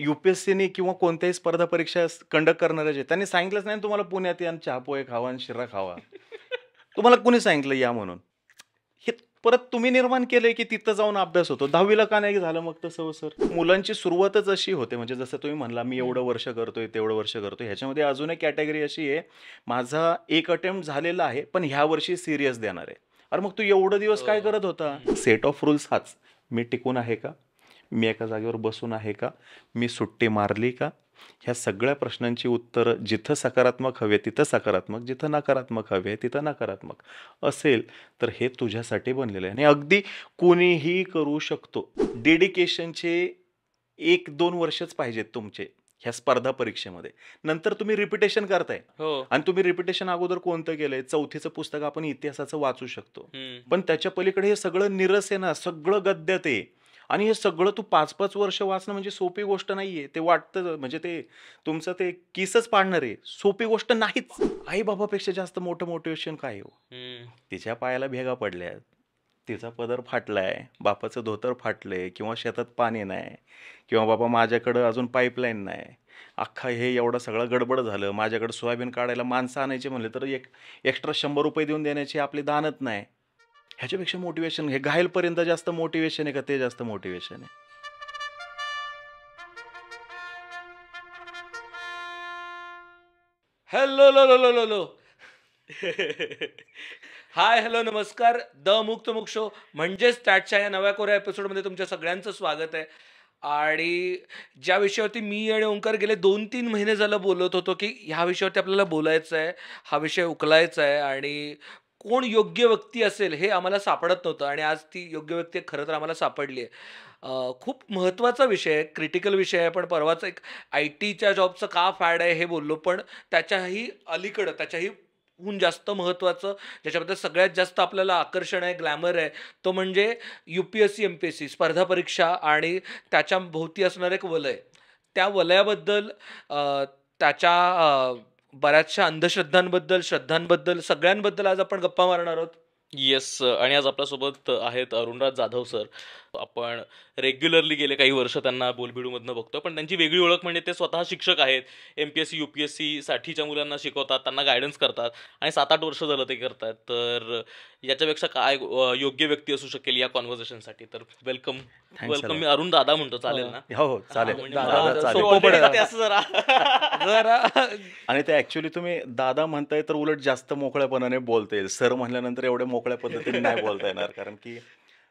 ने किंवा कोणत्याही स्पर्धा परीक्षा कंडक्ट करणाऱ्या जे त्यांनी सांगितलंच नाही तुम्हाला पुण्यात या चहा पोहे खावा आणि शिरा खावा तुम्हाला कुणी सांगितलं या म्हणून हे परत तुम्ही निर्माण केलंय की तिथं जाऊन अभ्यास होतो दहावीला का नाही झालं मग तसं सर मुलांची सुरुवातच अशी होते म्हणजे जसं तुम्ही म्हणला मी एवढं वर्ष करतोय तेवढं वर्ष करतोय ह्याच्यामध्ये अजून एक कॅटेगरी अशी आहे माझा एक अटेम्प्ट झालेला आहे पण ह्या वर्षी सिरियस देणार आहे अरे मग तू एवढं दिवस काय हो. करत होता सेट ऑफ रूल्स हाच मी टिकून आहे का मी एका जागेवर बसून आहे का मी सुट्टी मारली का ह्या सगळ्या प्रश्नांची उत्तरं जिथं सकारात्मक हवे तिथं सकारात्मक जिथं नकारात्मक हवे तिथं नकारात्मक असेल तर हे तुझ्यासाठी बनलेलं आहे आणि अगदी कोणीही करू शकतो डेडिकेशनचे एक दोन वर्षच पाहिजेत तुमचे ह्या स्पर्धा परीक्षेमध्ये नंतर तुम्ही रिपिटेशन करताय हो. आणि तुम्ही रिपिटेशन अगोदर कोणतं केलंय चौथीचं पुस्तक आपण इतिहासाचं वाचू शकतो पण त्याच्या पलीकडे हे सगळं निरस आहे ना सगळं गद्यते आणि हे सगळं तू पाच पाच वर्ष वाचणं म्हणजे सोपी गोष्ट नाही आहे ते वाटतं म्हणजे ते तुमचं ते किसच पाडणार आहे सोपी गोष्ट नाहीच आई बाबापेक्षा जास्त मोठं मोटिवेशन काय हो तिच्या पायाला भेगा पडल्या तिचा पदर फाटलाय बापाचं धोतर फाटलंय किंवा शेतात पाणी नाही किंवा बाबा माझ्याकडं अजून पाईपलाईन नाही अख्खा हे एवढं सगळं गडबड झालं माझ्याकडे सोयाबीन काढायला माणसं आणायचे म्हणले तर एक एक्स्ट्रा शंभर रुपये देऊन देण्याची आपली दानत नाही ह्याच्यापेक्षा मोटिवेशन हे घायलपर्यंत जास्त मोटिवेशन आहे का ते जास्त मोटिवेशन आहे हॅलो लो लो लो लो लो हाय हॅलो नमस्कार द मुक्त मुक शो म्हणजेच स्टॅटच्या या नव्या कोऱ्या एपिसोडमध्ये तुमच्या सगळ्यांचं स्वागत आहे आणि ज्या विषयावरती मी आणि ओंकार गेले दोन तीन महिने झालं बोलत होतो की ह्या विषयावरती आपल्याला बोलायचं आहे हा विषय उकलायचा आहे आणि कोण योग्य व्यक्ती असेल हे आम्हाला सापडत नव्हतं आणि आज ती योग्य व्यक्ती खरं तर आम्हाला सापडली आहे खूप महत्त्वाचा विषय आहे क्रिटिकल विषय आहे पण परवाच एक आय टीच्या जॉबचं का फॅड आहे हे बोललो पण त्याच्याही अलीकडं त्याच्याही हून जास्त महत्त्वाचं ज्याच्याबद्दल सगळ्यात जास्त आपल्याला आकर्षण आहे ग्लॅमर आहे तो म्हणजे U P S C M P S C स्पर्धा परीक्षा आणि त्याच्या भोवती असणारं एक वलय त्या वलयाबद्दल त्याच्या बऱ्याचशा अंधश्रद्धांबद्दल श्रद्धांबद्दल सगळ्यांबद्दल आज आपण गप्पा मारणार आहोत येस आणि आज आपल्यासोबत आहेत अरुणराज जाधव सर आपण रेग्युलरली गेले काही वर्ष त्यांना बोलबिडूमधनं बघतो पण त्यांची वेगळी ओळख म्हणजे ते स्वतः शिक्षक आहेत M P S C U P S C साठीच्या मुलांना शिकवतात त्यांना गायडन्स करतात आणि सात आठ वर्ष झालं ते करतात तर याच्यापेक्षा काय योग्य व्यक्ती असू शकेल या कॉन्व्हर्सेशनसाठी तर वेलकम वेलकम मी अरुण दादा म्हणतो चालेल ना हो, हो चालेल म्हणजे असं जरा जरा आणि ते ऍक्च्युली तुम्ही दादा म्हणताय तर उलट जास्त मोकळ्यापणाने बोलते सर म्हणल्यानंतर एवढ्या मोकळ्या पद्धतीने नाही बोलता येणार कारण की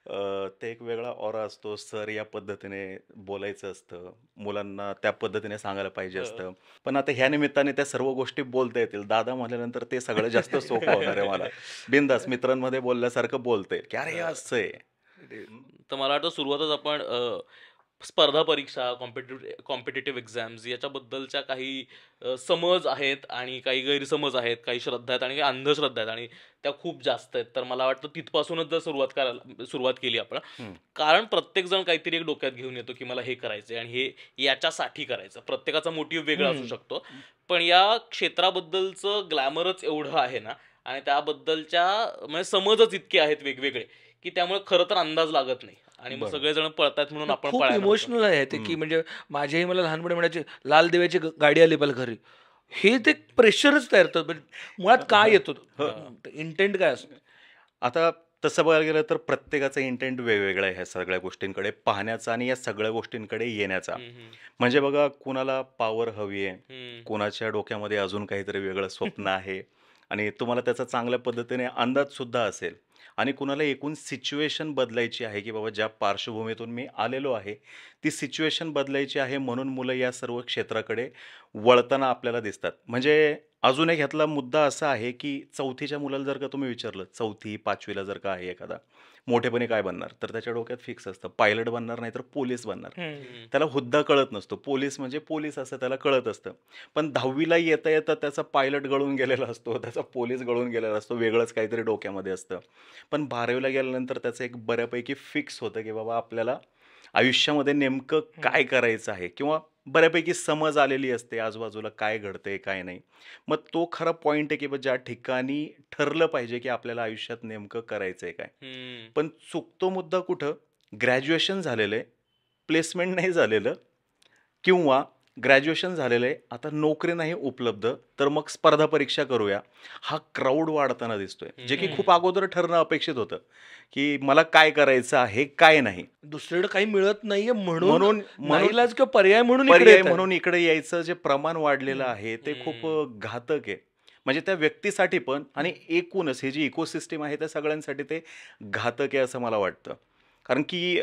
ते एक वेगळा ऑरा असतो सर या पद्धतीने बोलायचं असतं मुलांना त्या पद्धतीने सांगायला पाहिजे असतं पण आता ह्या निमित्ताने त्या सर्व गोष्टी बोलता येतील दादा म्हटल्यानंतर ते सगळं जास्त सोपं होणार आहे मला बिंदास मित्रांमध्ये बोलल्यासारखं बोलते की अरे असं आहे तर मला वाटतं सुरुवातच आपण स्पर्धा परीक्षा कॉम्पिटेटिव्ह कॉम्पिटेटिव्ह एक्झाम्स याच्याबद्दलच्या काही समज आहेत आणि काही गैरसमज आहेत काही श्रद्धा आहेत आणि काही अंधश्रद्धा आहेत आणि त्या खूप जास्त आहेत तर मला वाटतं तिथपासूनच जर सुरुवात करायला सुरुवात केली आपण कारण प्रत्येकजण काहीतरी एक डोक्यात घेऊन येतो की मला हे करायचं आणि हे याच्यासाठी करायचं प्रत्येकाचा मोटिव्ह वेगळा असू शकतो पण या क्षेत्राबद्दलचं ग्लॅमरच एवढं आहे ना आणि त्याबद्दलच्या म्हणजे समजच इतके आहेत वेगवेगळे की त्यामुळे खर तर अंदाज लागत नाही आणि मग सगळेजण पळतात म्हणून आपण इमोशनल आहे ते की म्हणजे माझ्याही मला लहानपणी म्हणायचे लाल देवाची गाडी आली पाहिजे घरी हे ते प्रेशरच तयार होतं म्हणजे मुळात काय येतो इंटेंट काय असतो आता तसं बघायला गेलं तर प्रत्येकाचा इंटेंट वेगवेगळा आहे ह्या सगळ्या गोष्टींकडे पाहण्याचा आणि या सगळ्या गोष्टींकडे येण्याचा म्हणजे बघा कोणाला पॉवर हवी आहे कुणाच्या डोक्यामध्ये अजून काहीतरी वेगळं स्वप्न आहे आणि तुम्हाला त्याचा चांगल्या पद्धतीने अंदाजसुद्धा असेल आणि कुणाला एकूण सिच्युएशन बदलायची आहे की बाबा ज्या पार्श्वभूमीतून मी आलेलो आहे ती सिच्युएशन बदलायची आहे म्हणून मुलं या सर्व क्षेत्राकडे वळताना आपल्याला दिसतात म्हणजे अजून एक ह्यातला मुद्दा असा आहे की चौथीच्या मुलाला जर का तुम्ही विचारलं चौथी पाचवीला जर का आहे एखादा मोठेपणे काय बनणार तर त्याच्या डोक्यात फिक्स असतं पायलट बनणार नाही तर पोलीस बनणार त्याला हुद्दा कळत नसतो पोलीस म्हणजे पोलीस असं त्याला कळत असतं पण दहावीला येता येता त्याचा पायलट गळून गेलेला असतो त्याचा पोलीस गळून गेलेला असतो वेगळंच काहीतरी डोक्यामध्ये असतं पण बारावीला गेल्यानंतर त्याचं एक बऱ्यापैकी फिक्स होतं की बाबा आपल्याला आयुष्यामध्ये नेमकं काय करायचं आहे किंवा बऱ्यापैकी समज आलेली असते आजूबाजूला काय घडते काय नाही मग तो खरा पॉईंट आहे की बा ज्या ठिकाणी ठरलं पाहिजे की आपल्याला आयुष्यात नेमकं करायचं आहे काय पण चुकतो मुद्दा कुठं ग्रॅज्युएशन झालेलं आहे प्लेसमेंट नाही झालेलं किंवा ग्रॅज्युएशन झालेलं आहे आता नोकरी नाही उपलब्ध तर मग स्पर्धा परीक्षा करूया हा क्राऊड वाढताना दिसतोय जे की खूप अगोदर ठरणं अपेक्षित होतं की मला काय करायचं आहे काय नाही दुसरीकडे काही मिळत नाहीये म्हणून महिलाच किंवा पर्याय म्हणून पर्याय म्हणून इकडे यायचं जे प्रमाण वाढलेलं आहे ते खूप घातक आहे म्हणजे त्या व्यक्तीसाठी पण आणि एकूणच हे जी इकोसिस्टीम आहे त्या सगळ्यांसाठी ते घातक आहे असं मला वाटतं कारण की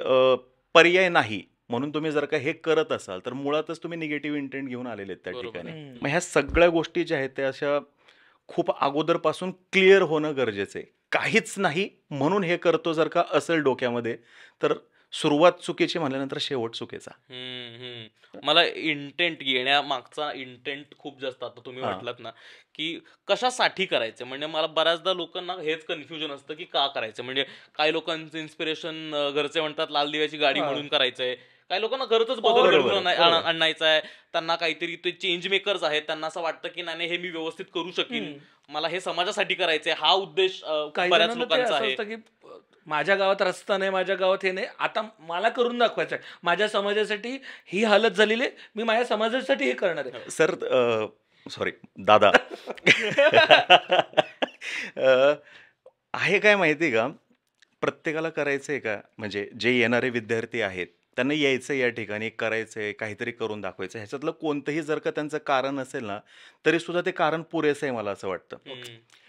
पर्याय नाही म्हणून तुम्ही जर का हे करत असाल तर मुळातच तुम्ही निगेटिव्ह इंटेंट घेऊन आलेले आहेत त्या ठिकाणी मग ह्या सगळ्या गोष्टी ज्या आहेत त्या अशा खूप अगोदरपासून क्लिअर होणं गरजेचं आहे काहीच नाही म्हणून हे करतो जर का असेल डोक्यामध्ये तर सुरुवात चुकीची म्हणल्यानंतर शेवट चुकीचा मला इंटेंट येण्यामागचा इंटेंट खूप जास्त आता तुम्ही म्हटलात ना की कशासाठी करायचं म्हणजे मला बऱ्याचदा लोकांना हेच कन्फ्युजन असतं की का करायचं म्हणजे काही लोकांचं इन्स्पिरेशन घरचे म्हणतात लाल दिव्याची गाडी म्हणून करायचंय काही लोकांना घरच बदल हो, घडवून हो. आणायचा आहे त्यांना काहीतरी ते चेंज मेकर्स आहेत त्यांना असं वाटतं की नाही हे मी व्यवस्थित करू शकेन मला हे समाजासाठी करायचंय हा उद्देश बऱ्याच लोकांचा आहे माझ्या गावात रस्ता नाही माझ्या गावात हे नाही आता मला करून दाखवायचं आहे माझ्या समाजासाठी ही हालत झालेली आहे मी माझ्या समाजासाठी हे करणार आहे सर सॉरी दादा आहे काय माहिती का प्रत्येकाला करायचं आहे का म्हणजे जे येणारे विद्यार्थी आहेत त्यांना यायचं या ठिकाणी करायचं आहे काहीतरी करून दाखवायचं ह्याच्यातलं कोणतंही जर का त्यांचं कारण असेल ना तरी सुद्धा ते कारण पुरेसं आहे मला असं वाटतं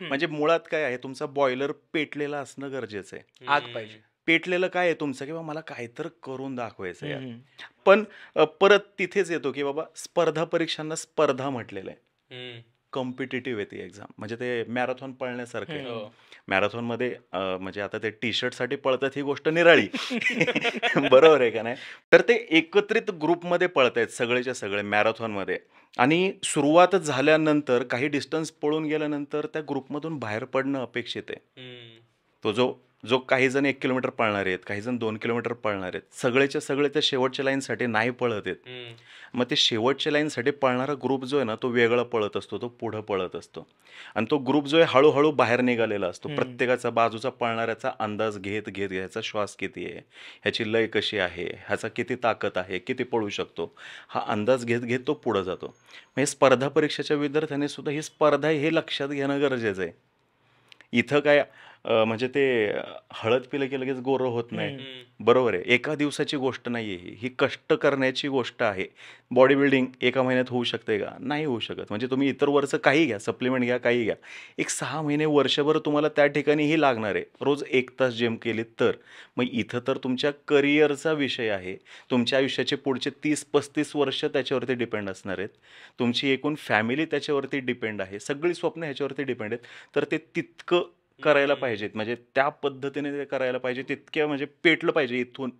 म्हणजे मुळात काय आहे तुमचा बॉयलर पेटलेला असणं गरजेचं आहे आग पाहिजे पेटलेलं काय आहे तुमचं की बाबा मला काहीतरी करून दाखवायचं आहे पण परत तिथेच येतो की बाबा स्पर्धा परीक्षांना स्पर्धा म्हटलेलं आहे कॉम्पिटेटिव्ह आहे ती एक्झाम म्हणजे ते मॅरेथॉन पळण्यासारखे हो. मध्ये म्हणजे आता ते टी शर्टसाठी पळतात ही गोष्ट निराळी बरोबर आहे का नाही तर ते एकत्रित ग्रुपमध्ये पळत आहेत सगळेच्या सगळे मॅरेथॉन मध्ये आणि सुरुवात झाल्यानंतर काही डिस्टन्स पळून गेल्यानंतर त्या ग्रुपमधून बाहेर पडणं अपेक्षित आहे तो जो जो काहीजण एक किलोमीटर पळणार आहेत काही जण दोन किलोमीटर पळणार आहेत सगळेच्या सगळे त्या शेवटच्या लाईनसाठी नाही पळत आहेत मग ते शेवटच्या लाईनसाठी पळणारा ग्रुप जो आहे ना तो वेगळा पळत असतो तो पुढं पळत असतो आणि तो ग्रुप जो आहे हळूहळू बाहेर निघालेला असतो प्रत्येकाचा बाजूचा पळणाऱ्याचा अंदाज घेत घेत ह्याचा श्वास किती आहे ह्याची लय कशी आहे ह्याचा किती ताकद आहे किती पळू शकतो हा अंदाज घेत घेत तो पुढं जातो हे स्पर्धा परीक्षेच्या विद्यार्थ्यांनी सुद्धा ही स्पर्धा हे लक्षात घेणं गरजेचं आहे इथं काय म्हणजे ते हळद पिलं की लगेच गोरं होत नाही बरोबर आहे एका दिवसाची गोष्ट नाही आहे ही कष्ट करण्याची गोष्ट आहे बॉडी बिल्डिंग एका महिन्यात होऊ शकते का नाही होऊ शकत म्हणजे तुम्ही इतर वरचं काही घ्या सप्लिमेंट घ्या काही घ्या एक सहा महिने वर्षभर तुम्हाला त्या ठिकाणी ही लागणार आहे रोज एक तास जिम केली तर मग इथं तर तुमच्या करिअरचा विषय आहे तुमच्या आयुष्याचे पुढचे तीस पस्तीस वर्ष त्याच्यावरती डिपेंड असणार आहेत तुमची एकूण फॅमिली त्याच्यावरती डिपेंड आहे सगळी स्वप्न ह्याच्यावरती डिपेंड आहेत तर ते तितकं करायला पाहिजेत म्हणजे त्या पद्धतीने ते करायला पाहिजे तितक्या म्हणजे पेटलं पाहिजे इथून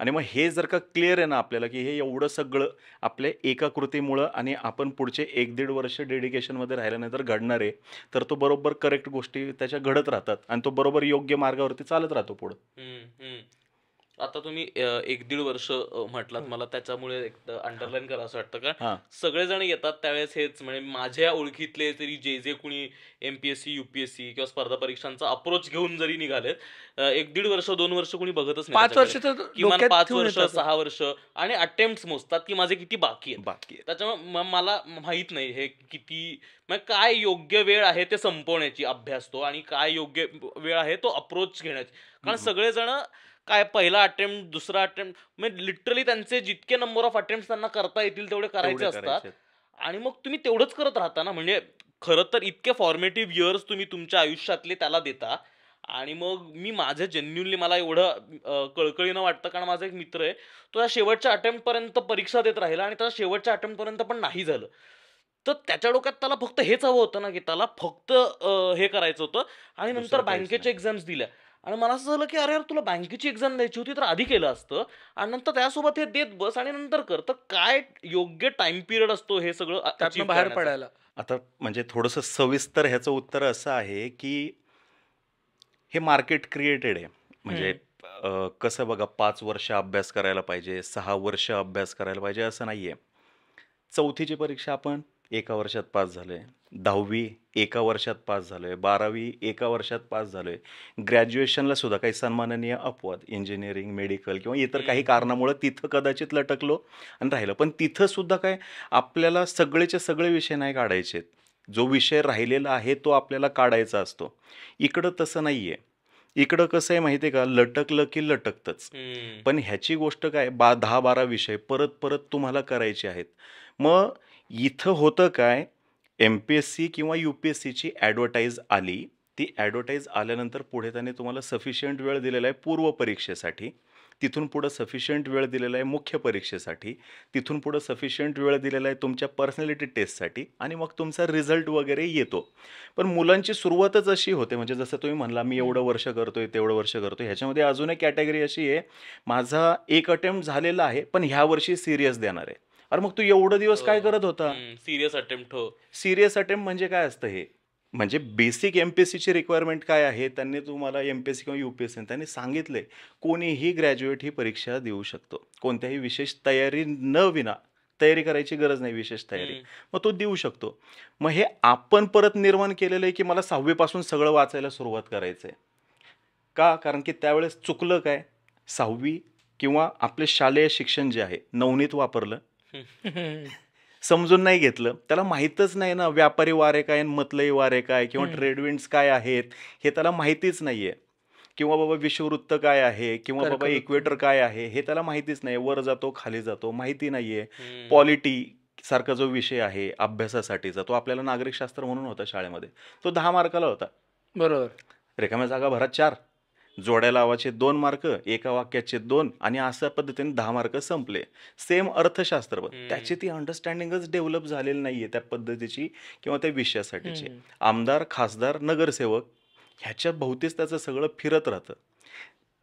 आणि मग हे जर का क्लिअर आहे ना आपल्याला की हे एवढं सगळं आपल्या एका कृतीमुळं आणि आपण पुढचे एक दीड वर्ष डेडिकेशनमध्ये राहिल्यानंतर घडणार आहे तर तो बरोबर करेक्ट गोष्टी त्याच्या घडत राहतात आणि तो बरोबर योग्य मार्गावरती चालत राहतो पुढं आता तुम्ही एक दीड वर्ष म्हटलात मला त्याच्यामुळे अंडरलाईन करा असं वाटतं का सगळेजण येतात त्यावेळेस हेच म्हणजे माझ्या ओळखीतले तरी जे जे कुणी एमपीएससी युपीएससी किंवा स्पर्धा परीक्षांचा अप्रोच घेऊन जरी निघालेत एक दीड वर्ष दोन वर्ष कुणी बघतच नाही किमान पाच वर्ष सहा वर्ष आणि अटेम्प्ट मोजतात की माझे किती बाकी बाकी त्याच्यामुळे मला माहित नाही हे किती काय योग्य वेळ आहे ते संपवण्याची अभ्यास तो आणि काय योग्य वेळ आहे तो अप्रोच घेण्याची कारण सगळेजण काय पहिला अटेम्प्ट दुसरा अटेम्प्ट म्हणजे लिटरली त्यांचे जितके नंबर ऑफ अटेम्प्ट त्यांना करता येतील तेवढे करायचे असतात आणि मग तुम्ही तेवढंच करत राहता ना म्हणजे खरं तर इतके फॉर्मेटिव्ह इयर्स तुम्ही तुमच्या आयुष्यातले त्याला देता आणि मग मी माझे जेन्युनली मला एवढं कळकळीनं वाटतं कारण माझा एक मित्र आहे तो या शेवटच्या अटेम्प्टपर्यंत परीक्षा देत राहिला आणि त्याला शेवटच्या अटेम्प्टपर्यंत पण नाही झालं तर त्याच्या डोक्यात त्याला फक्त हेच हवं होतं ना की त्याला फक्त हे करायचं होतं आणि नंतर बँकेच्या एक्झाम्स दिल्या आणि मला असं झालं की अरे यार तुला बँकेची एक्झाम द्यायची होती तर आधी केलं असतं आणि नंतर त्यासोबत हे देत बस आणि नंतर कर तर काय योग्य टाइम पिरियड असतो हे सगळं बाहेर पडायला आता म्हणजे थोडंसं सविस्तर ह्याचं उत्तर असं आहे की हे मार्केट क्रिएटेड आहे म्हणजे कसं बघा पाच वर्ष अभ्यास करायला पाहिजे सहा वर्ष अभ्यास करायला पाहिजे असं नाही आहे चौथीची परीक्षा आपण एका वर्षात पास झालो आहे दहावी एका वर्षात पास झालो आहे बारावी एका वर्षात पास झालो आहे ग्रॅज्युएशनला सुद्धा काही सन्माननीय अपवाद इंजिनिअरिंग मेडिकल किंवा इतर काही कारणामुळं तिथं कदाचित लटकलो आणि राहिलं पण तिथंसुद्धा काय आपल्याला सगळेचे सगळे विषय नाही काढायचे जो विषय राहिलेला आहे तो आपल्याला काढायचा असतो इकडं तसं नाही आहे इकडं कसं आहे माहिती आहे का लटकलं की लटकतच पण ह्याची गोष्ट काय बा दहा बारा विषय परत परत तुम्हाला करायचे आहेत मग इथं होतं काय एम पी एस सी किंवा यू पी एस सीची ॲडव्हर्टाईज आली ती ॲडव्हर्टाईज आल्यानंतर पुढे त्याने तुम्हाला सफिशियंट वेळ दिलेला आहे पूर्व परीक्षेसाठी तिथून पुढं सफिशियंट वेळ दिलेला आहे मुख्य परीक्षेसाठी तिथून पुढं सफिशियंट वेळ दिलेला आहे तुमच्या पर्सनॅलिटी टेस्टसाठी आणि मग तुमचा रिझल्ट वगैरे येतो पण मुलांची सुरुवातच अशी होते म्हणजे जसं तुम्ही म्हणला मी एवढं वर्ष करतो आहे तेवढं वर्ष करतो ह्याच्यामध्ये अजून एक कॅटेगरी अशी आहे माझा एक अटेम्प्ट झालेला आहे पण ह्या वर्षी सिरियस देणार आहे अरे मग तू एवढं दिवस काय हो. करत होता सिरियस अटेम्प्ट हो सिरियस अटेम्प्ट म्हणजे काय असतं हे म्हणजे बेसिक एम पी सीची रिक्वायरमेंट काय आहे त्यांनी तुम्हाला एम पी एस सी किंवा यू पी एस सी त्यांनी सांगितले कोणीही ग्रॅज्युएट ही परीक्षा देऊ शकतो कोणत्याही विशेष तयारी न विना तयारी करायची गरज नाही विशेष तयारी मग तो देऊ शकतो मग हे आपण परत निर्माण केलेलं आहे की मला सहावीपासून सगळं वाचायला सुरुवात करायचं आहे का कारण की त्यावेळेस चुकलं काय सहावी किंवा आपले शालेय शिक्षण जे आहे नवनीत वापरलं समजून नाही घेतलं त्याला माहीतच नाही ना व्यापारी वारे काय मतलई वारे काय किंवा ट्रेडविंड्स काय आहेत हे त्याला माहितीच नाहीये किंवा बाबा विषुववृत्त काय आहे किंवा बाबा इक्वेटर काय आहे हे त्याला माहितीच नाही वर जातो खाली जातो माहिती नाहीये पॉलिटी सारखा जो विषय आहे अभ्यासासाठीचा तो आपल्याला नागरिकशास्त्र म्हणून होता शाळेमध्ये तो दहा मार्काला होता बरोबर रिकाम्या जागा भरात चार जोड्या लावाचे दोन मार्क एका वाक्याचे दोन आणि अशा पद्धतीने दहा मार्क संपले सेम अर्थशास्त्र त्याची ती अंडरस्टँडिंगच डेव्हलप झालेली नाहीये त्या पद्धतीची किंवा त्या विषयासाठीची आमदार खासदार नगरसेवक ह्याच्या भोवतीच त्याचं सगळं फिरत राहतं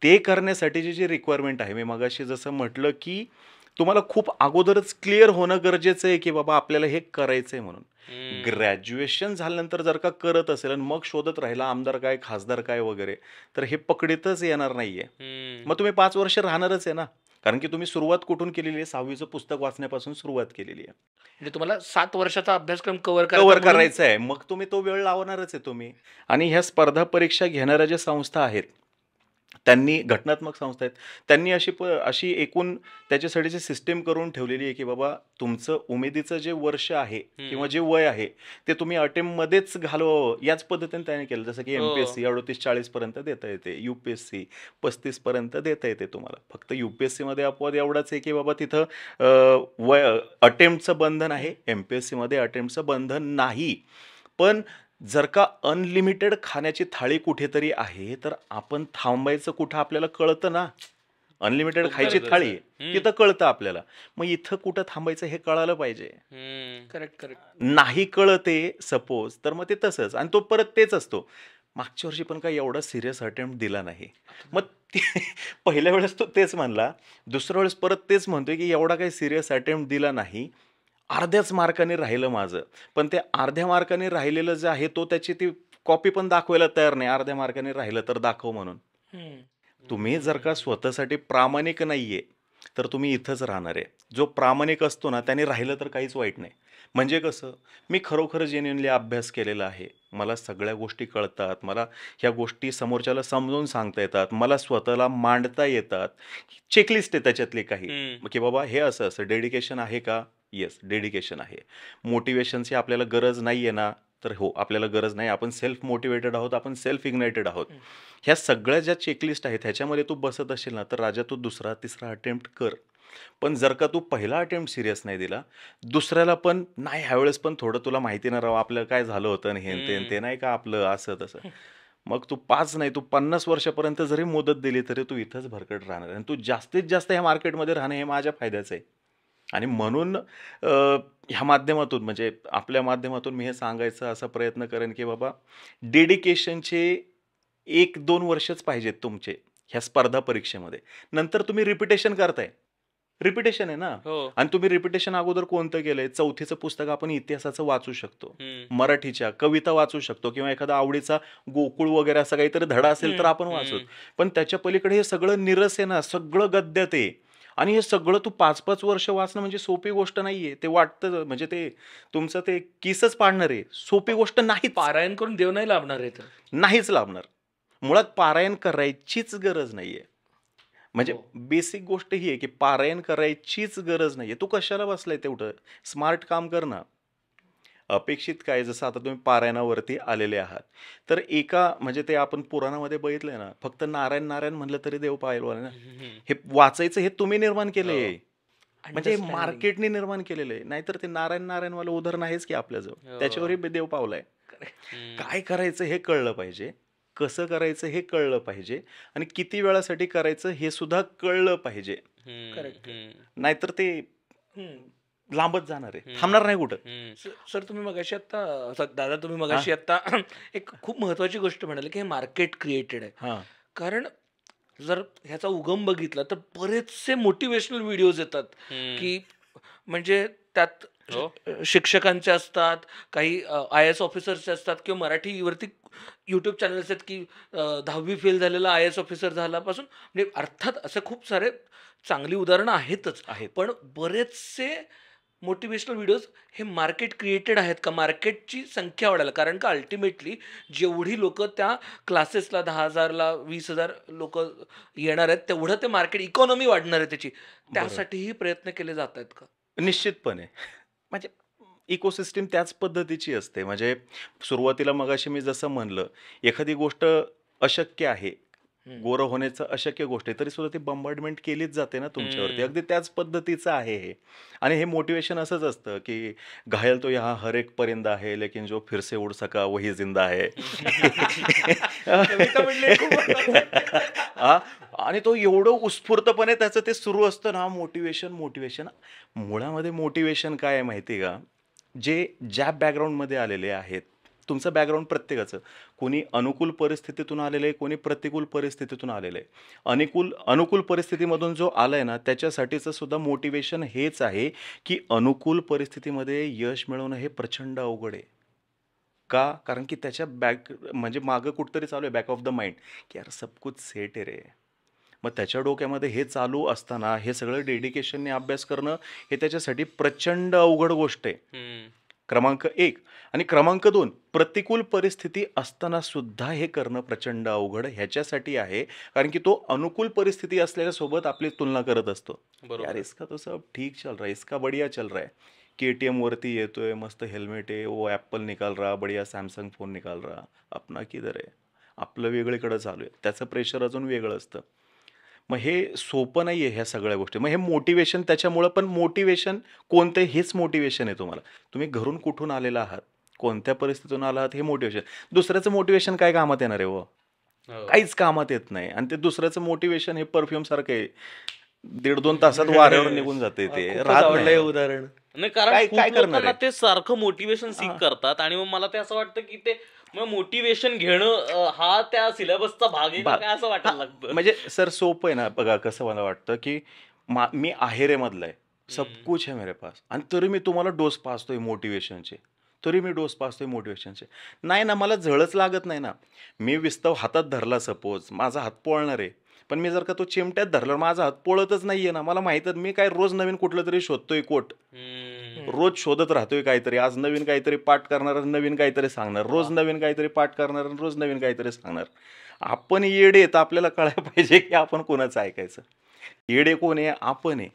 ते करण्यासाठीची जी रिक्वायरमेंट आहे मी मगाशी जसं म्हटलं की तुम्हाला खूप अगोदरच क्लिअर होणं गरजेचं आहे की बाबा आपल्याला हे करायचं आहे म्हणून ग्रॅज्युएशन झाल्यानंतर जर का करत असेल आणि मग शोधत राहिला आमदार काय खासदार काय वगैरे तर हे पकडीतच येणार नाहीये मग तुम्ही पाच वर्ष राहणारच आहे ना कारण की तुम्ही सुरुवात कुठून केलेली आहे सहावीचं पुस्तक वाचण्यापासून सुरुवात केलेली आहे म्हणजे तुम्हाला सात वर्षाचा अभ्यासक्रम कव्हर कव्हर करायचा आहे मग तुम्ही तो वेळ लावणारच आहे तुम्ही आणि ह्या स्पर्धा परीक्षा घेणाऱ्या ज्या संस्था आहेत त्यांनी घटनात्मक संस्था आहेत त्यांनी अशी प अशी एकूण जी सिस्टीम करून ठेवलेली आहे की बाबा तुमचं उमेदीचं जे वर्ष आहे किंवा जे वय आहे ते तुम्ही अटेम्पमध्येच घालवावं याच पद्धतीने त्यांनी केलं जसं की एमपीएससी हो. अडतीस चाळीस पर्यंत देता येते युपीएससी पस्तीस पर्यंत देता येते तुम्हाला फक्त यूपीएससी मध्ये अपवाद एवढाच आहे की बाबा तिथं वय अटेम्प्टचं बंधन आहे एमपीएससी मध्ये अटेम्प्टचं बंधन नाही पण जर का अनलिमिटेड खाण्याची थाळी कुठेतरी आहे तर आपण थांबायचं कुठं आपल्याला कळतं ना अनलिमिटेड खायची थाळी तिथं कळतं आपल्याला मग इथं कुठं थांबायचं हे कळालं पाहिजे करेक्ट करेक्ट नाही कळते सपोज तर मग ते तसंच आणि तो परत तेच असतो मागच्या वर्षी पण काही एवढा सिरियस अटेम्प्ट दिला नाही मग पहिल्या वेळेस तो तेच म्हणला दुसऱ्या वेळेस परत तेच म्हणतोय की एवढा काही सिरियस अटेम्प्ट दिला नाही अर्ध्याच मार्काने राहिलं माझं पण ते अर्ध्या मार्काने राहिलेलं जे आहे तो त्याची ती कॉपी पण दाखवायला तयार नाही अर्ध्या मार्काने राहिलं तर दाखव म्हणून तुम्ही जर का स्वतःसाठी प्रामाणिक नाहीये तर तुम्ही इथंच राहणार आहे जो प्रामाणिक असतो ना त्याने राहिलं तर काहीच वाईट नाही म्हणजे कसं मी खरोखर जेन्युनली अभ्यास केलेला आहे मला सगळ्या गोष्टी कळतात मला ह्या गोष्टी समोरच्याला समजून सांगता येतात मला स्वतःला मांडता येतात चेकलिस्ट आहे त्याच्यातली काही की बाबा हे असं असं डेडिकेशन आहे का येस डेडिकेशन आहे मोटिवेशनची आपल्याला गरज नाही आहे ना तर हो आपल्याला गरज नाही आपण सेल्फ मोटिवेटेड आहोत आपण सेल्फ इग्नायटेड आहोत ह्या सगळ्या ज्या चेकलिस्ट आहेत ह्याच्यामध्ये तू बसत असेल ना तर राजा तू दुसरा तिसरा अटेम्प्ट कर पण जर का तू पहिला अटेम्प्ट सिरियस नाही दिला दुसऱ्याला पण नाही ह्यावेळेस पण थोडं तुला माहिती नाही राहावं आपलं काय झालं होतं हे ते ते नाही का आपलं असं तसं मग तू पाच नाही तू पन्नास वर्षापर्यंत जरी मुदत दिली तरी तू इथंच भरकट राहणार आणि तू जास्तीत जास्त ह्या मार्केटमध्ये राहणं हे माझ्या फायद्याचं आहे आणि म्हणून ह्या माध्यमातून म्हणजे आपल्या माध्यमातून मी हे सांगायचं असा प्रयत्न करेन की बाबा डेडिकेशनचे एक दोन वर्षच पाहिजेत तुमचे ह्या स्पर्धा परीक्षेमध्ये नंतर तुम्ही रिपिटेशन करताय रिपिटेशन आहे ना हो. आणि तुम्ही रिपिटेशन अगोदर कोणतं केलंय चौथीचं पुस्तक आपण इतिहासाचं वाचू शकतो मराठीच्या कविता वाचू शकतो किंवा एखादा आवडीचा गोकुळ वगैरे असं काहीतरी धडा असेल तर आपण वाचू पण त्याच्या पलीकडे हे सगळं निरस आहे ना सगळं गद्यात आहे आणि हे सगळं तू पाच पाच वर्ष वाचणं म्हणजे सोपी गोष्ट नाहीये ते वाटतं म्हणजे ते तुमचं ते किसच पाडणार आहे सोपी गोष्ट नाही पारायण करून देव नाही लाभणार आहे तर नाहीच लाभणार मुळात पारायण करायचीच गरज नाहीये म्हणजे बेसिक हो. गोष्ट ही आहे की पारायण करायचीच गरज नाहीये तू कशाला बसलाय तेवढं स्मार्ट काम कर ना अपेक्षित काय जसं आता तुम्ही पारायणावरती आलेले आहात तर एका म्हणजे ते आपण पुराणामध्ये बघितलंय ना फक्त नारायण नारायण म्हणलं तरी देव पाहिलं ना हे वाचायचं हे तुम्ही निर्माण केले हो. म्हणजे मार्केटने निर्माण केलेलं आहे नाहीतर ते नारायण नारायणवालं उदाहरण आहेच की आपल्याजवळ हो. त्याच्यावरही देव पावलाय काय करायचं हे कळलं पाहिजे कसं करायचं हे कळलं पाहिजे आणि किती वेळासाठी करायचं हे सुद्धा कळलं पाहिजे नाहीतर ते लांबत जाणार आहे थांबणार नाही कुठं सर तुम्ही मगाशी आता दादा तुम्ही मगाशी आता एक खूप महत्वाची गोष्ट म्हणाली की हे मार्केट क्रिएटेड आहे कारण जर ह्याचा उगम बघितला तर बरेचसे मोटिवेशनल व्हिडिओज येतात की म्हणजे त्यात हो. शिक्षकांचे असतात काही आय एस ऑफिसरचे असतात किंवा मराठीवरती युट्यूब चॅनल्स आहेत की दहावी फेल झालेला आय एस ऑफिसर झाल्यापासून म्हणजे अर्थात असे खूप सारे चांगली उदाहरणं आहेतच आहेत पण बरेचसे मोटिवेशनल व्हिडिओज हे मार्केट क्रिएटेड आहेत का मार्केटची संख्या वाढायला कारण का अल्टिमेटली जेवढी लोकं त्या क्लासेसला दहा हजारला वीस हजार लोक येणार आहेत तेवढं ते मार्केट इकॉनॉमी वाढणार आहे त्याची त्यासाठीही प्रयत्न केले जात आहेत का निश्चितपणे म्हणजे इकोसिस्टीम त्याच पद्धतीची असते म्हणजे सुरुवातीला मगाशी मी जसं म्हणलं एखादी गोष्ट अशक्य आहे गोरं होण्याचं अशक्य गोष्ट आहे तरी सुद्धा ती बंबार्डमेंट केलीच जाते ना तुमच्यावरती अगदी त्याच पद्धतीचं आहे हे आणि हे मोटिवेशन असंच असतं की घायल तो या हर एक परिंदा आहे लेकिन जो फिरसे उड सका वही जिंदा आहे आणि तो एवढं उत्स्फूर्तपणे त्याचं ते सुरू असतं ना मोटिवेशन मोटिवेशन मुळामध्ये मोटिवेशन काय आहे माहिती का जे ज्या बॅकग्राऊंडमध्ये आलेले आहेत तुमचं बॅकग्राऊंड प्रत्येकाचं कोणी अनुकूल परिस्थितीतून आलेलं आहे कोणी प्रतिकूल परिस्थितीतून आलेलं आहे अनुकूल अनुकूल परिस्थितीमधून जो आला आहे ना त्याच्यासाठीचं सुद्धा मोटिवेशन हेच आहे की अनुकूल परिस्थितीमध्ये यश मिळवणं हे प्रचंड अवघड आहे का कारण की त्याच्या बॅक म्हणजे मागं कुठंतरी चालू आहे बॅक ऑफ द माइंड की यार सब कुछ सेट आहे रे मग त्याच्या डोक्यामध्ये हे चालू असताना हे सगळं डेडिकेशनने अभ्यास करणं हे त्याच्यासाठी प्रचंड अवघड गोष्ट आहे क्रमांक एक आणि क्रमांक दोन प्रतिकूल परिस्थिती असताना सुद्धा हे करणं प्रचंड अवघड ह्याच्यासाठी आहे कारण की तो अनुकूल परिस्थिती असलेल्या सोबत आपली तुलना करत असतो बरोबर इसका तो सब ठीक चल रहा है इसका बढिया चल रहा है के टी एमवरती येतोय मस्त हेल्मेट आहे वो ॲपल निकाल रहा बढिया सॅमसंग फोन निकाल रहा आपणा किधर आहे आपलं वेगळीकडे चालू आहे त्याचं प्रेशर अजून वेगळं असतं मग हे सोपं नाही आहे ह्या सगळ्या गोष्टी मग हे मोटिवेशन त्याच्यामुळं पण मोटिवेशन कोणतं हेच मोटिवेशन आहे तुम्हाला तुम्ही घरून कुठून आलेला आहात कोणत्या परिस्थितीतून आला आहात हे मोटिवेशन दुसऱ्याचं मोटिवेशन काय कामात येणार आहे व हो. काहीच कामात येत नाही आणि ते दुसऱ्याचं मोटिवेशन हे परफ्यूम सारखं आहे दीड दोन तासात वाऱ्यावर निघून जाते ते उदाहरण नाही कारण काय करणार ते सारखं मोटिवेशन सीक करतात आणि मग मला ते असं वाटतं की ते मग मोटिवेशन घेणं हा त्या सिलेबसचा भाग आहे काय असं वाटायला लागतं म्हणजे सर सोपं आहे ना बघा कसं मला वाटतं की मी आहेरेमधलं आहे सब कुछ आहे मेरे पास आणि तरी मी तुम्हाला डोस पाचतोय मोटिवेशनचे तरी मी डोस पाचतोय मोटिवेशनचे नाही ना मला झळच लागत नाही ना मी विस्तव हातात धरला सपोज माझा हात पोळणार आहे पण मी जर का तो चिमट्यात धरला माझा हात पोळतच नाहीये ना मला माहितच मी काय रोज नवीन कुठलं तरी शोधतोय कोट रोज शोधत राहतोय काहीतरी आज नवीन काहीतरी पाठ करणार नवीन काहीतरी सांगणार रोज नवीन काहीतरी पाठ करणार आणि रोज नवीन काहीतरी सांगणार आपण येडे तर आपल्याला कळायला पाहिजे की आपण कोणाचं ऐकायचं येडे कोण आहे आपण आहे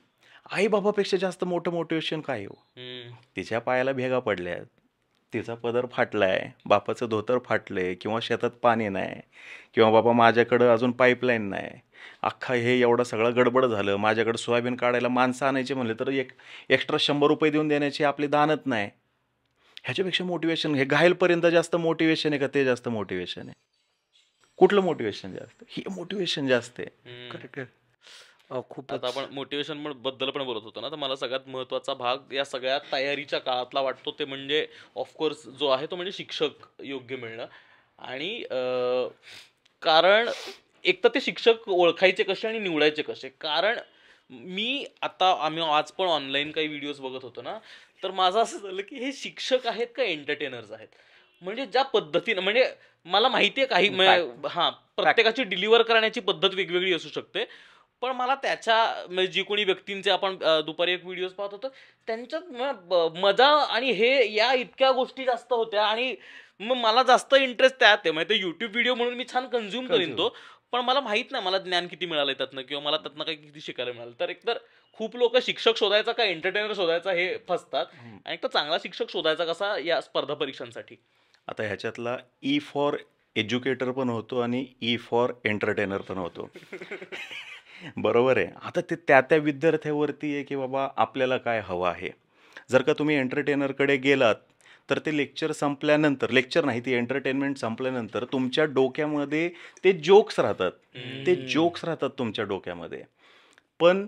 आई बाबापेक्षा जास्त मोठं मोटिवेशन काय हो तिच्या पायाला भेगा पडल्या तिचा पदर फाटलाय बापाचं धोतर फाटलंय किंवा शेतात पाणी नाही किंवा बाबा माझ्याकडं अजून पाईपलाईन नाही अख्खा हे एवढं सगळं गडबड झालं माझ्याकडे सोयाबीन काढायला माणसं आणायचे म्हणले तर एक एक्स्ट्रा शंभर रुपये देऊन देण्याची आपली दानत नाही ह्याच्यापेक्षा मोटिवेशन हे घायलपर्यंत जास्त मोटिवेशन आहे का ते जास्त मोटिवेशन आहे कुठलं मोटिवेशन जास्त हे मोटिवेशन जास्त आहे खूप आता आपण मोटिवेशन बद्दल पण बोलत होतो ना तर मला सगळ्यात महत्वाचा भाग या सगळ्या तयारीच्या काळातला वाटतो ते म्हणजे ऑफकोर्स जो आहे तो म्हणजे शिक्षक योग्य मिळणं आणि कारण एक तर ते शिक्षक ओळखायचे कसे आणि निवडायचे कसे कारण मी आता आम्ही आज पण ऑनलाईन काही व्हिडिओज बघत होतो ना तर माझं असं झालं की हे शिक्षक आहेत का एंटरटेनर्स आहेत म्हणजे ज्या पद्धतीनं म्हणजे मला माहिती आहे काही म्हणजे हां प्रत्येकाची डिलिव्हर करण्याची पद्धत वेगवेगळी असू शकते पण मला त्याच्या म्हणजे जी कोणी व्यक्तींचे आपण दुपारी एक व्हिडिओज पाहत होतो त्यांच्यात मजा आणि हे या इतक्या गोष्टी जास्त होत्या आणि मग मला जास्त इंटरेस्ट त्यात आहे म्हणजे ते युट्यूब व्हिडिओ म्हणून मी छान कन्झ्युम करीन तो पण मला माहित नाही मला ज्ञान किती मिळालं त्यातनं किंवा मला त्यातनं काही किती शिकायला मिळालं तर एकतर खूप लोक शिक्षक शोधायचा का एंटरटेनर शोधायचा हे फसतात आणि एक तर चांगला शिक्षक शोधायचा कसा या स्पर्धा परीक्षांसाठी आता ह्याच्यातला ई फॉर एज्युकेटर पण होतो आणि ई फॉर एंटरटेनर पण होतो बरोबर आहे आता ते त्या त्या विद्यार्थ्यावरती आहे की बाबा आपल्याला काय हवं आहे जर का तुम्ही एंटरटेनरकडे गेलात तर ते लेक्चर संपल्यानंतर लेक्चर नाही ते एंटरटेनमेंट संपल्यानंतर तुमच्या डोक्यामध्ये ते जोक्स राहतात ते जोक्स राहतात तुमच्या डोक्यामध्ये पण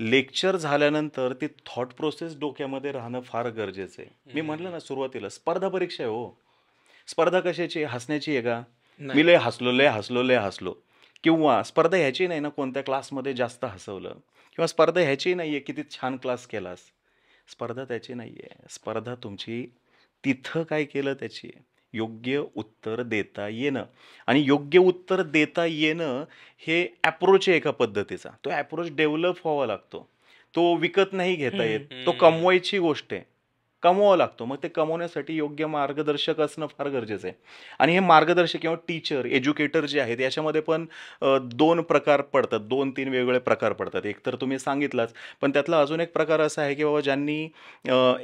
लेक्चर झाल्यानंतर ती थॉट प्रोसेस डोक्यामध्ये राहणं फार गरजेचं आहे मी म्हटलं ना सुरुवातीला स्पर्धा परीक्षा आहे हो स्पर्धा कशाची हसण्याची आहे का मी लय हसलो लय हसलो लय हसलो किंवा स्पर्धा ह्याची नाही ना कोणत्या क्लासमध्ये जास्त हसवलं किंवा स्पर्धा ह्याची नाही आहे किती छान क्लास केलास स्पर्धा त्याची नाही आहे स्पर्धा तुमची तिथं काय केलं त्याची योग्य उत्तर देता येणं आणि योग्य उत्तर देता येणं हे ॲप्रोच आहे एका पद्धतीचा तो ॲप्रोच डेव्हलप व्हावा लागतो तो विकत नाही घेता येत तो कमवायची गोष्ट आहे कमवावं लागतो मग ते कमवण्यासाठी योग्य मार्गदर्शक असणं फार गरजेचं आहे आणि हे मार्गदर्शक किंवा टीचर एज्युकेटर जे आहेत याच्यामध्ये पण दोन प्रकार पडतात दोन तीन वेगवेगळे प्रकार पडतात एक तर तुम्ही सांगितलाच पण त्यातला अजून एक प्रकार असा आहे की बाबा ज्यांनी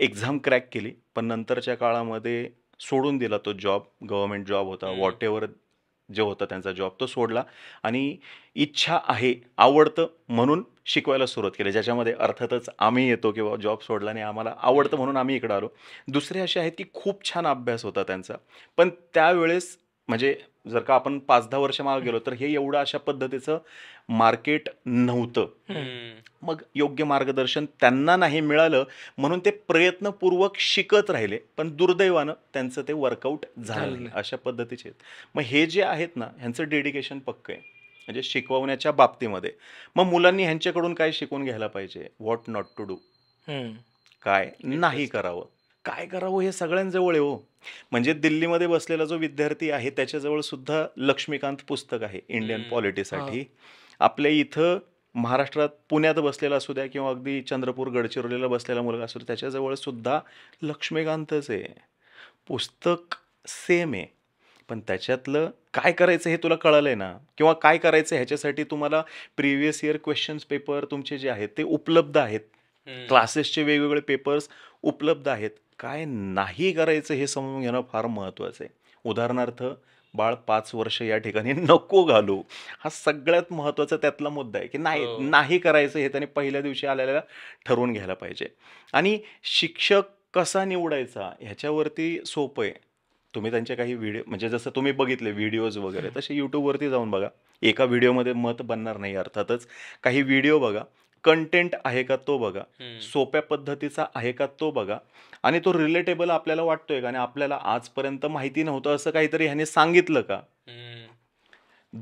एक्झाम क्रॅक केली पण नंतरच्या काळामध्ये सोडून दिला तो जॉब गव्हर्मेंट जॉब होता वॉट जो होता त्यांचा जॉब तो सोडला आणि इच्छा आहे आवडतं म्हणून शिकवायला सुरुवात केली ज्याच्यामध्ये अर्थातच आम्ही येतो किंवा जॉब सोडला आणि आम्हाला आवडतं म्हणून आम्ही इकडं आलो दुसरे असे आहेत की खूप छान अभ्यास होता त्यांचा पण त्यावेळेस म्हणजे जर का आपण पाच दहा वर्ष मागे गेलो तर हे एवढं अशा पद्धतीचं मार्केट नव्हतं मग योग्य मार्गदर्शन त्यांना नाही मिळालं म्हणून ते प्रयत्नपूर्वक शिकत राहिले पण दुर्दैवानं त्यांचं ते वर्कआउट झालं अशा पद्धतीचे मग हे जे आहेत ना ह्यांचं डेडिकेशन पक्क आहे म्हणजे शिकवण्याच्या बाबतीमध्ये मग मुलांनी ह्यांच्याकडून काय शिकून घ्यायला पाहिजे व्हॉट नॉट टू डू काय नाही करावं काय करावं हे सगळ्यांजवळ आहे हो म्हणजे दिल्लीमध्ये बसलेला जो विद्यार्थी आहे त्याच्याजवळ सुद्धा लक्ष्मीकांत पुस्तक आहे इंडियन पॉलिटीसाठी हो. आपल्या इथं महाराष्ट्रात पुण्यात बसलेला असू द्या किंवा अगदी चंद्रपूर गडचिरोलीला बसलेला मुलगा असू द्या त्याच्याजवळ सुद्धा लक्ष्मीकांतच आहे पुस्तक सेम आहे पण त्याच्यातलं काय करायचं हे तुला कळलं आहे ना किंवा काय करायचं ह्याच्यासाठी तुम्हाला प्रिव्हियस इयर क्वेश्चन्स पेपर तुमचे जे आहेत ते उपलब्ध आहेत क्लासेसचे वेगवेगळे पेपर्स उपलब्ध आहेत काय नाही करायचं हे समजून घेणं फार महत्त्वाचं आहे उदाहरणार्थ बाळ पाच वर्ष या ठिकाणी नको घालू हा सगळ्यात महत्त्वाचा त्यातला मुद्दा आहे की नाही हो. नाही करायचं हे त्याने पहिल्या दिवशी आल्याला ठरवून घ्यायला पाहिजे आणि शिक्षक कसा निवडायचा ह्याच्यावरती सोपं आहे तुम्ही त्यांचे काही व्हिडिओ म्हणजे जसं तुम्ही बघितले व्हिडिओज वगैरे तसे यूट्यूबवरती जाऊन बघा एका व्हिडिओमध्ये मत बनणार नाही अर्थातच काही व्हिडिओ बघा कंटेंट आहे का तो बघा सोप्या पद्धतीचा आहे का तो बघा आणि तो रिलेटेबल आपल्याला वाटतोय का आणि आपल्याला आजपर्यंत माहिती नव्हतं असं काहीतरी ह्याने सांगितलं का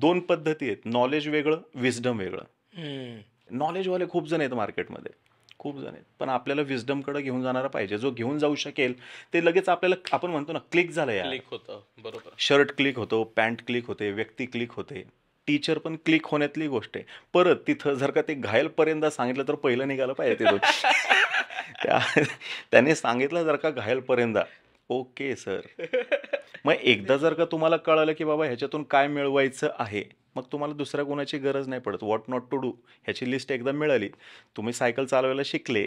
दोन पद्धती आहेत नॉलेज वेगळं विजडम वेगळं नॉलेजवाले खूप जण आहेत मार्केटमध्ये खूप जण आहेत पण आपल्याला विजडमकडे घेऊन जाणारा पाहिजे जो घेऊन जाऊ शकेल ते लगेच आपल्याला आपण म्हणतो ना क्लिक झालं या क्लिक होतं बरोबर शर्ट क्लिक होतो पॅन्ट क्लिक होते व्यक्ती क्लिक होते टीचर पण क्लिक होण्यातली गोष्ट आहे परत तिथं जर का ते घायल पर्यंत सांगितलं तर पहिलं निघालं पाहिजे दोन त्याने सांगितलं जर का घायल पर्यंत ओके सर मग एकदा जर का तुम्हाला कळालं की बाबा ह्याच्यातून काय मिळवायचं आहे मग तुम्हाला दुसऱ्या कोणाची गरज नाही पडत व्हॉट नॉट टू डू ह्याची लिस्ट एकदा मिळाली तुम्ही सायकल चालवायला शिकले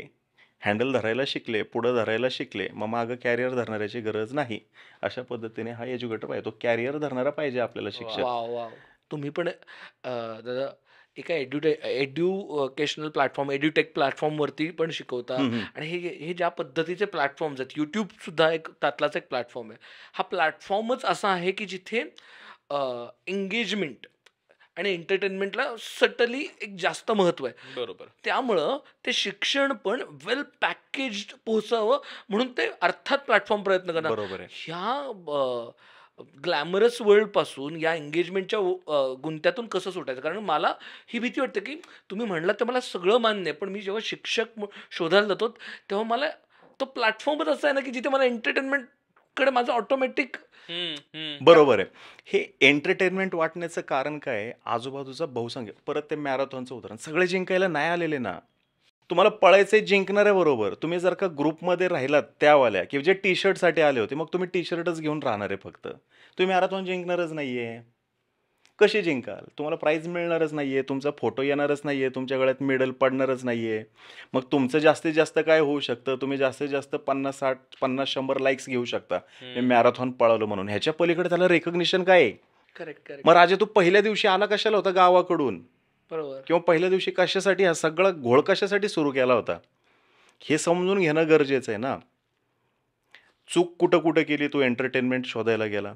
हँडल धरायला शिकले पुढं धरायला शिकले मग मागं कॅरियर धरणाऱ्याची गरज नाही अशा पद्धतीने हा एज्युकेटर पाहिजे तो कॅरियर धरणारा पाहिजे आपल्याला शिक्षक तुम्ही पण दादा एका एड्युटे एड्युकेशनल प्लॅटफॉर्म एड्युटेक प्लॅटफॉर्मवरती पण शिकवता आणि हे हे ज्या पद्धतीचे प्लॅटफॉर्म्स आहेत यूट्यूबसुद्धा एक त्यातलाच एक प्लॅटफॉर्म आहे हा प्लॅटफॉर्मच असा आहे की जिथे एंगेजमेंट आणि एंटरटेनमेंटला सटली एक जास्त महत्व आहे बरोबर त्यामुळं ते शिक्षण पण वेल पॅकेज पोहोचावं म्हणून ते अर्थात प्लॅटफॉर्म प्रयत्न करणार ह्या ग्लॅमरस वर्ल्डपासून या एंगेजमेंटच्या गुंत्यातून कसं सुटायचं कारण मला ही भीती वाटते की तुम्ही म्हणला तर मला सगळं मान्य आहे पण मी जेव्हा शिक्षक शोधायला जातो तेव्हा मला तो प्लॅटफॉर्मच असा आहे ना की जिथे मला एंटरटेनमेंट कडे माझं ऑटोमॅटिक बरोबर आहे हे एंटरटेनमेंट वाटण्याचं कारण काय आजूबाजूचा बहुसंख्य परत ते मॅरेथॉनचं उदाहरण सगळे जिंकायला नाही आलेले ना तुम्हाला पळायचे बरोबर तुम्ही जर का ग्रुपमध्ये राहिलात त्यावाल्या किंवा जे टी शर्टसाठी आले होते मग तुम्ही टी शर्टच घेऊन राहणार आहे फक्त तुम्ही मॅरेथॉन जिंकणारच नाही आहे कशी जिंकाल तुम्हाला प्राईज मिळणारच नाही आहे तुमचा फोटो येणारच नाही आहे तुमच्या गळ्यात मेडल पडणारच नाही आहे मग तुमचं जास्तीत जास्त काय होऊ शकतं तुम्ही जास्तीत जास्त पन्नास साठ पन्नास शंभर लाईक्स घेऊ शकता मी मॅरेथॉन पळवलं म्हणून ह्याच्या पलीकडे त्याला रेकग्निशन काय आहे करेक्ट करेक्ट मग राजे तू पहिल्या दिवशी आला कशाला होता गावाकडून बरोबर किंवा पहिल्या दिवशी कशासाठी हा सगळा घोळ कशासाठी सुरू केला होता हे समजून घेणं गरजेचं आहे ना चूक कुठं कुठं केली तू एंटरटेनमेंट शोधायला गेला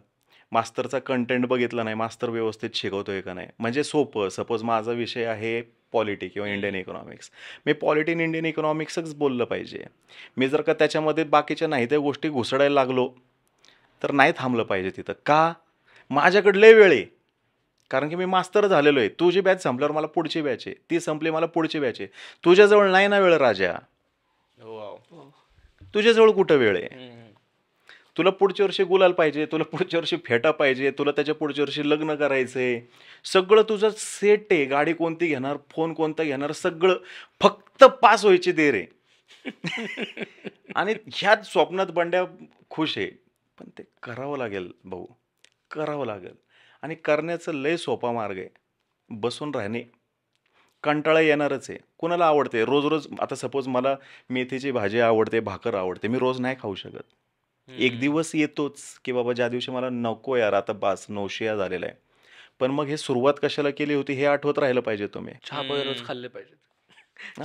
मास्तरचा कंटेंट बघितला नाही मास्तर व्यवस्थित शिकवतोय का नाही म्हणजे सोपं सपोज माझा विषय आहे पॉलिटी किंवा इंडियन इकॉनॉमिक्स मी पॉलिटी इन इंडियन इकॉनॉमिक्सच बोललं पाहिजे मी जर का त्याच्यामध्ये बाकीच्या नाही त्या गोष्टी घुसडायला लागलो तर नाही थांबलं पाहिजे तिथं का माझ्याकडले वेळ कारण की मी मास्तर झालेलो आहे तुझी बॅच संपल्यावर मला पुढची बॅच आहे ती संपली मला पुढची बॅच आहे तुझ्याजवळ नाही ना वेळ राजा हो, हो. तुझ्याजवळ कुठं वेळ आहे तुला पुढच्या वर्षी गुलाल पाहिजे तुला पुढच्या वर्षी फेटा पाहिजे तुला त्याच्या पुढच्या वर्षी लग्न करायचंय आहे सगळं तुझं सेट आहे गाडी कोणती घेणार फोन कोणता घेणार सगळं फक्त पास व्हायची देर आहे आणि ह्याच स्वप्नात बंड्या खुश आहे पण ते करावं लागेल भाऊ करावं लागेल आणि करण्याचं लय सोपा मार्ग आहे बसून राहणे कंटाळा येणारच आहे कोणाला आवडते रोज रोज आता सपोज मला मेथीची भाजी आवडते भाकर आवडते मी रोज नाही खाऊ शकत एक दिवस येतोच की बाबा ज्या दिवशी मला नको यार आता बास नोशिया झालेला आहे पण मग हे सुरुवात कशाला केली होती हे आठवत राहिलं पाहिजे तुम्ही चहा रोज खाल्ले पाहिजेत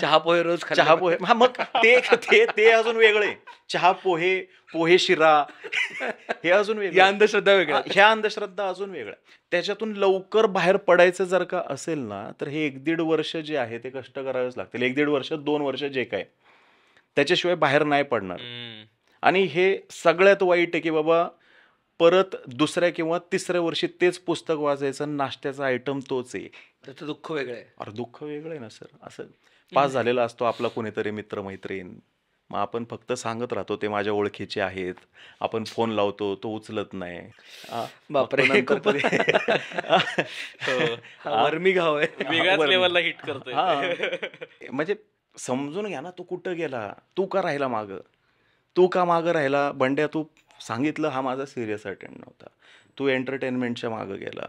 चहा पोहे रोज चहा पोहे हा मग ते ते ते अजून वेगळे चहा पोहे पोहे शिरा हे अजून वेगळे अंधश्रद्धा वेगळ्या ह्या अंधश्रद्धा अजून वेगळ्या त्याच्यातून लवकर बाहेर पडायचं जर का असेल ना तर हे एक दीड वर्ष जे आहे ते कष्ट करावेच लागतील एक दीड वर्ष दोन वर्ष जे काय त्याच्याशिवाय बाहेर नाही पडणार आणि हे सगळ्यात वाईट आहे की बाबा परत दुसऱ्या किंवा तिसऱ्या वर्षी तेच पुस्तक वाचायचं नाश्त्याचा आयटम तोच आहे त्याचं दुःख वेगळं आहे अरे दुःख वेगळं आहे ना सर असं पास झालेला असतो आपला कोणीतरी मैत्रीण मग आपण फक्त सांगत राहतो ते माझ्या ओळखीचे आहेत आपण फोन लावतो तो उचलत नाही बापरे हो, आर्मी घाव आहे हिट करतो म्हणजे समजून घ्या ना तू कुठं गेला तू का राहिला माग तू का मागं राहिला बंड्या तू सांगितलं हा माझा सिरियस अटेंड नव्हता तू एंटरटेनमेंटच्या मागं गेला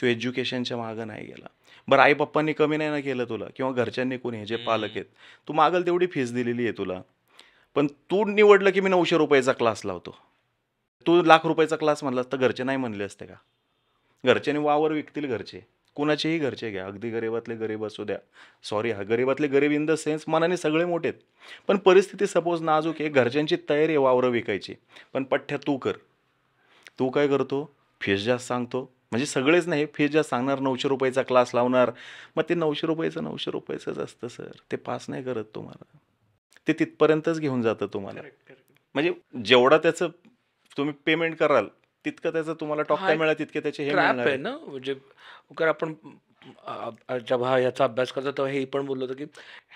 तू एज्युकेशनच्या मागं नाही गेला बरं आई पप्पांनी कमी नाही ना केलं तुला किंवा घरच्यांनी कोणी जे पालक आहेत तू मागल तेवढी फीस दिलेली आहे तुला पण तू निवडलं की मी नऊशे रुपयाचा क्लास लावतो तू लाख रुपयाचा क्लास म्हणला असता घरचे नाही म्हणले असते का घरच्यांनी वावर विकतील घरचे कुणाचेही घरचे घ्या अगदी गरीबातले गरीब असू द्या सॉरी हा गरीबातले गरीब इन द सेन्स मनाने सगळे मोठे आहेत पण परिस्थिती सपोज नाजूक आहे घरच्यांची तयारी वावरं विकायची पण पठ्ठ्या तू कर तू काय करतो फीस जास्त सांगतो म्हणजे सगळेच नाही फी ज्या सांगणार नऊशे रुपयाचा क्लास लावणार मग ते नऊशे रुपयाचं नऊशे रुपयाचंच असतं सर ते पास नाही करत तुम्हाला ते तिथपर्यंतच घेऊन जातं तुम्हाला म्हणजे जेवढा त्याचं तुम्ही पेमेंट कराल तितकं त्याचं तुम्हाला टॉक मिळाला तितके त्याचे हे ना म्हणजे आपण जेव्हा याचा अभ्यास करतो तेव्हा हे पण बोललो होतो की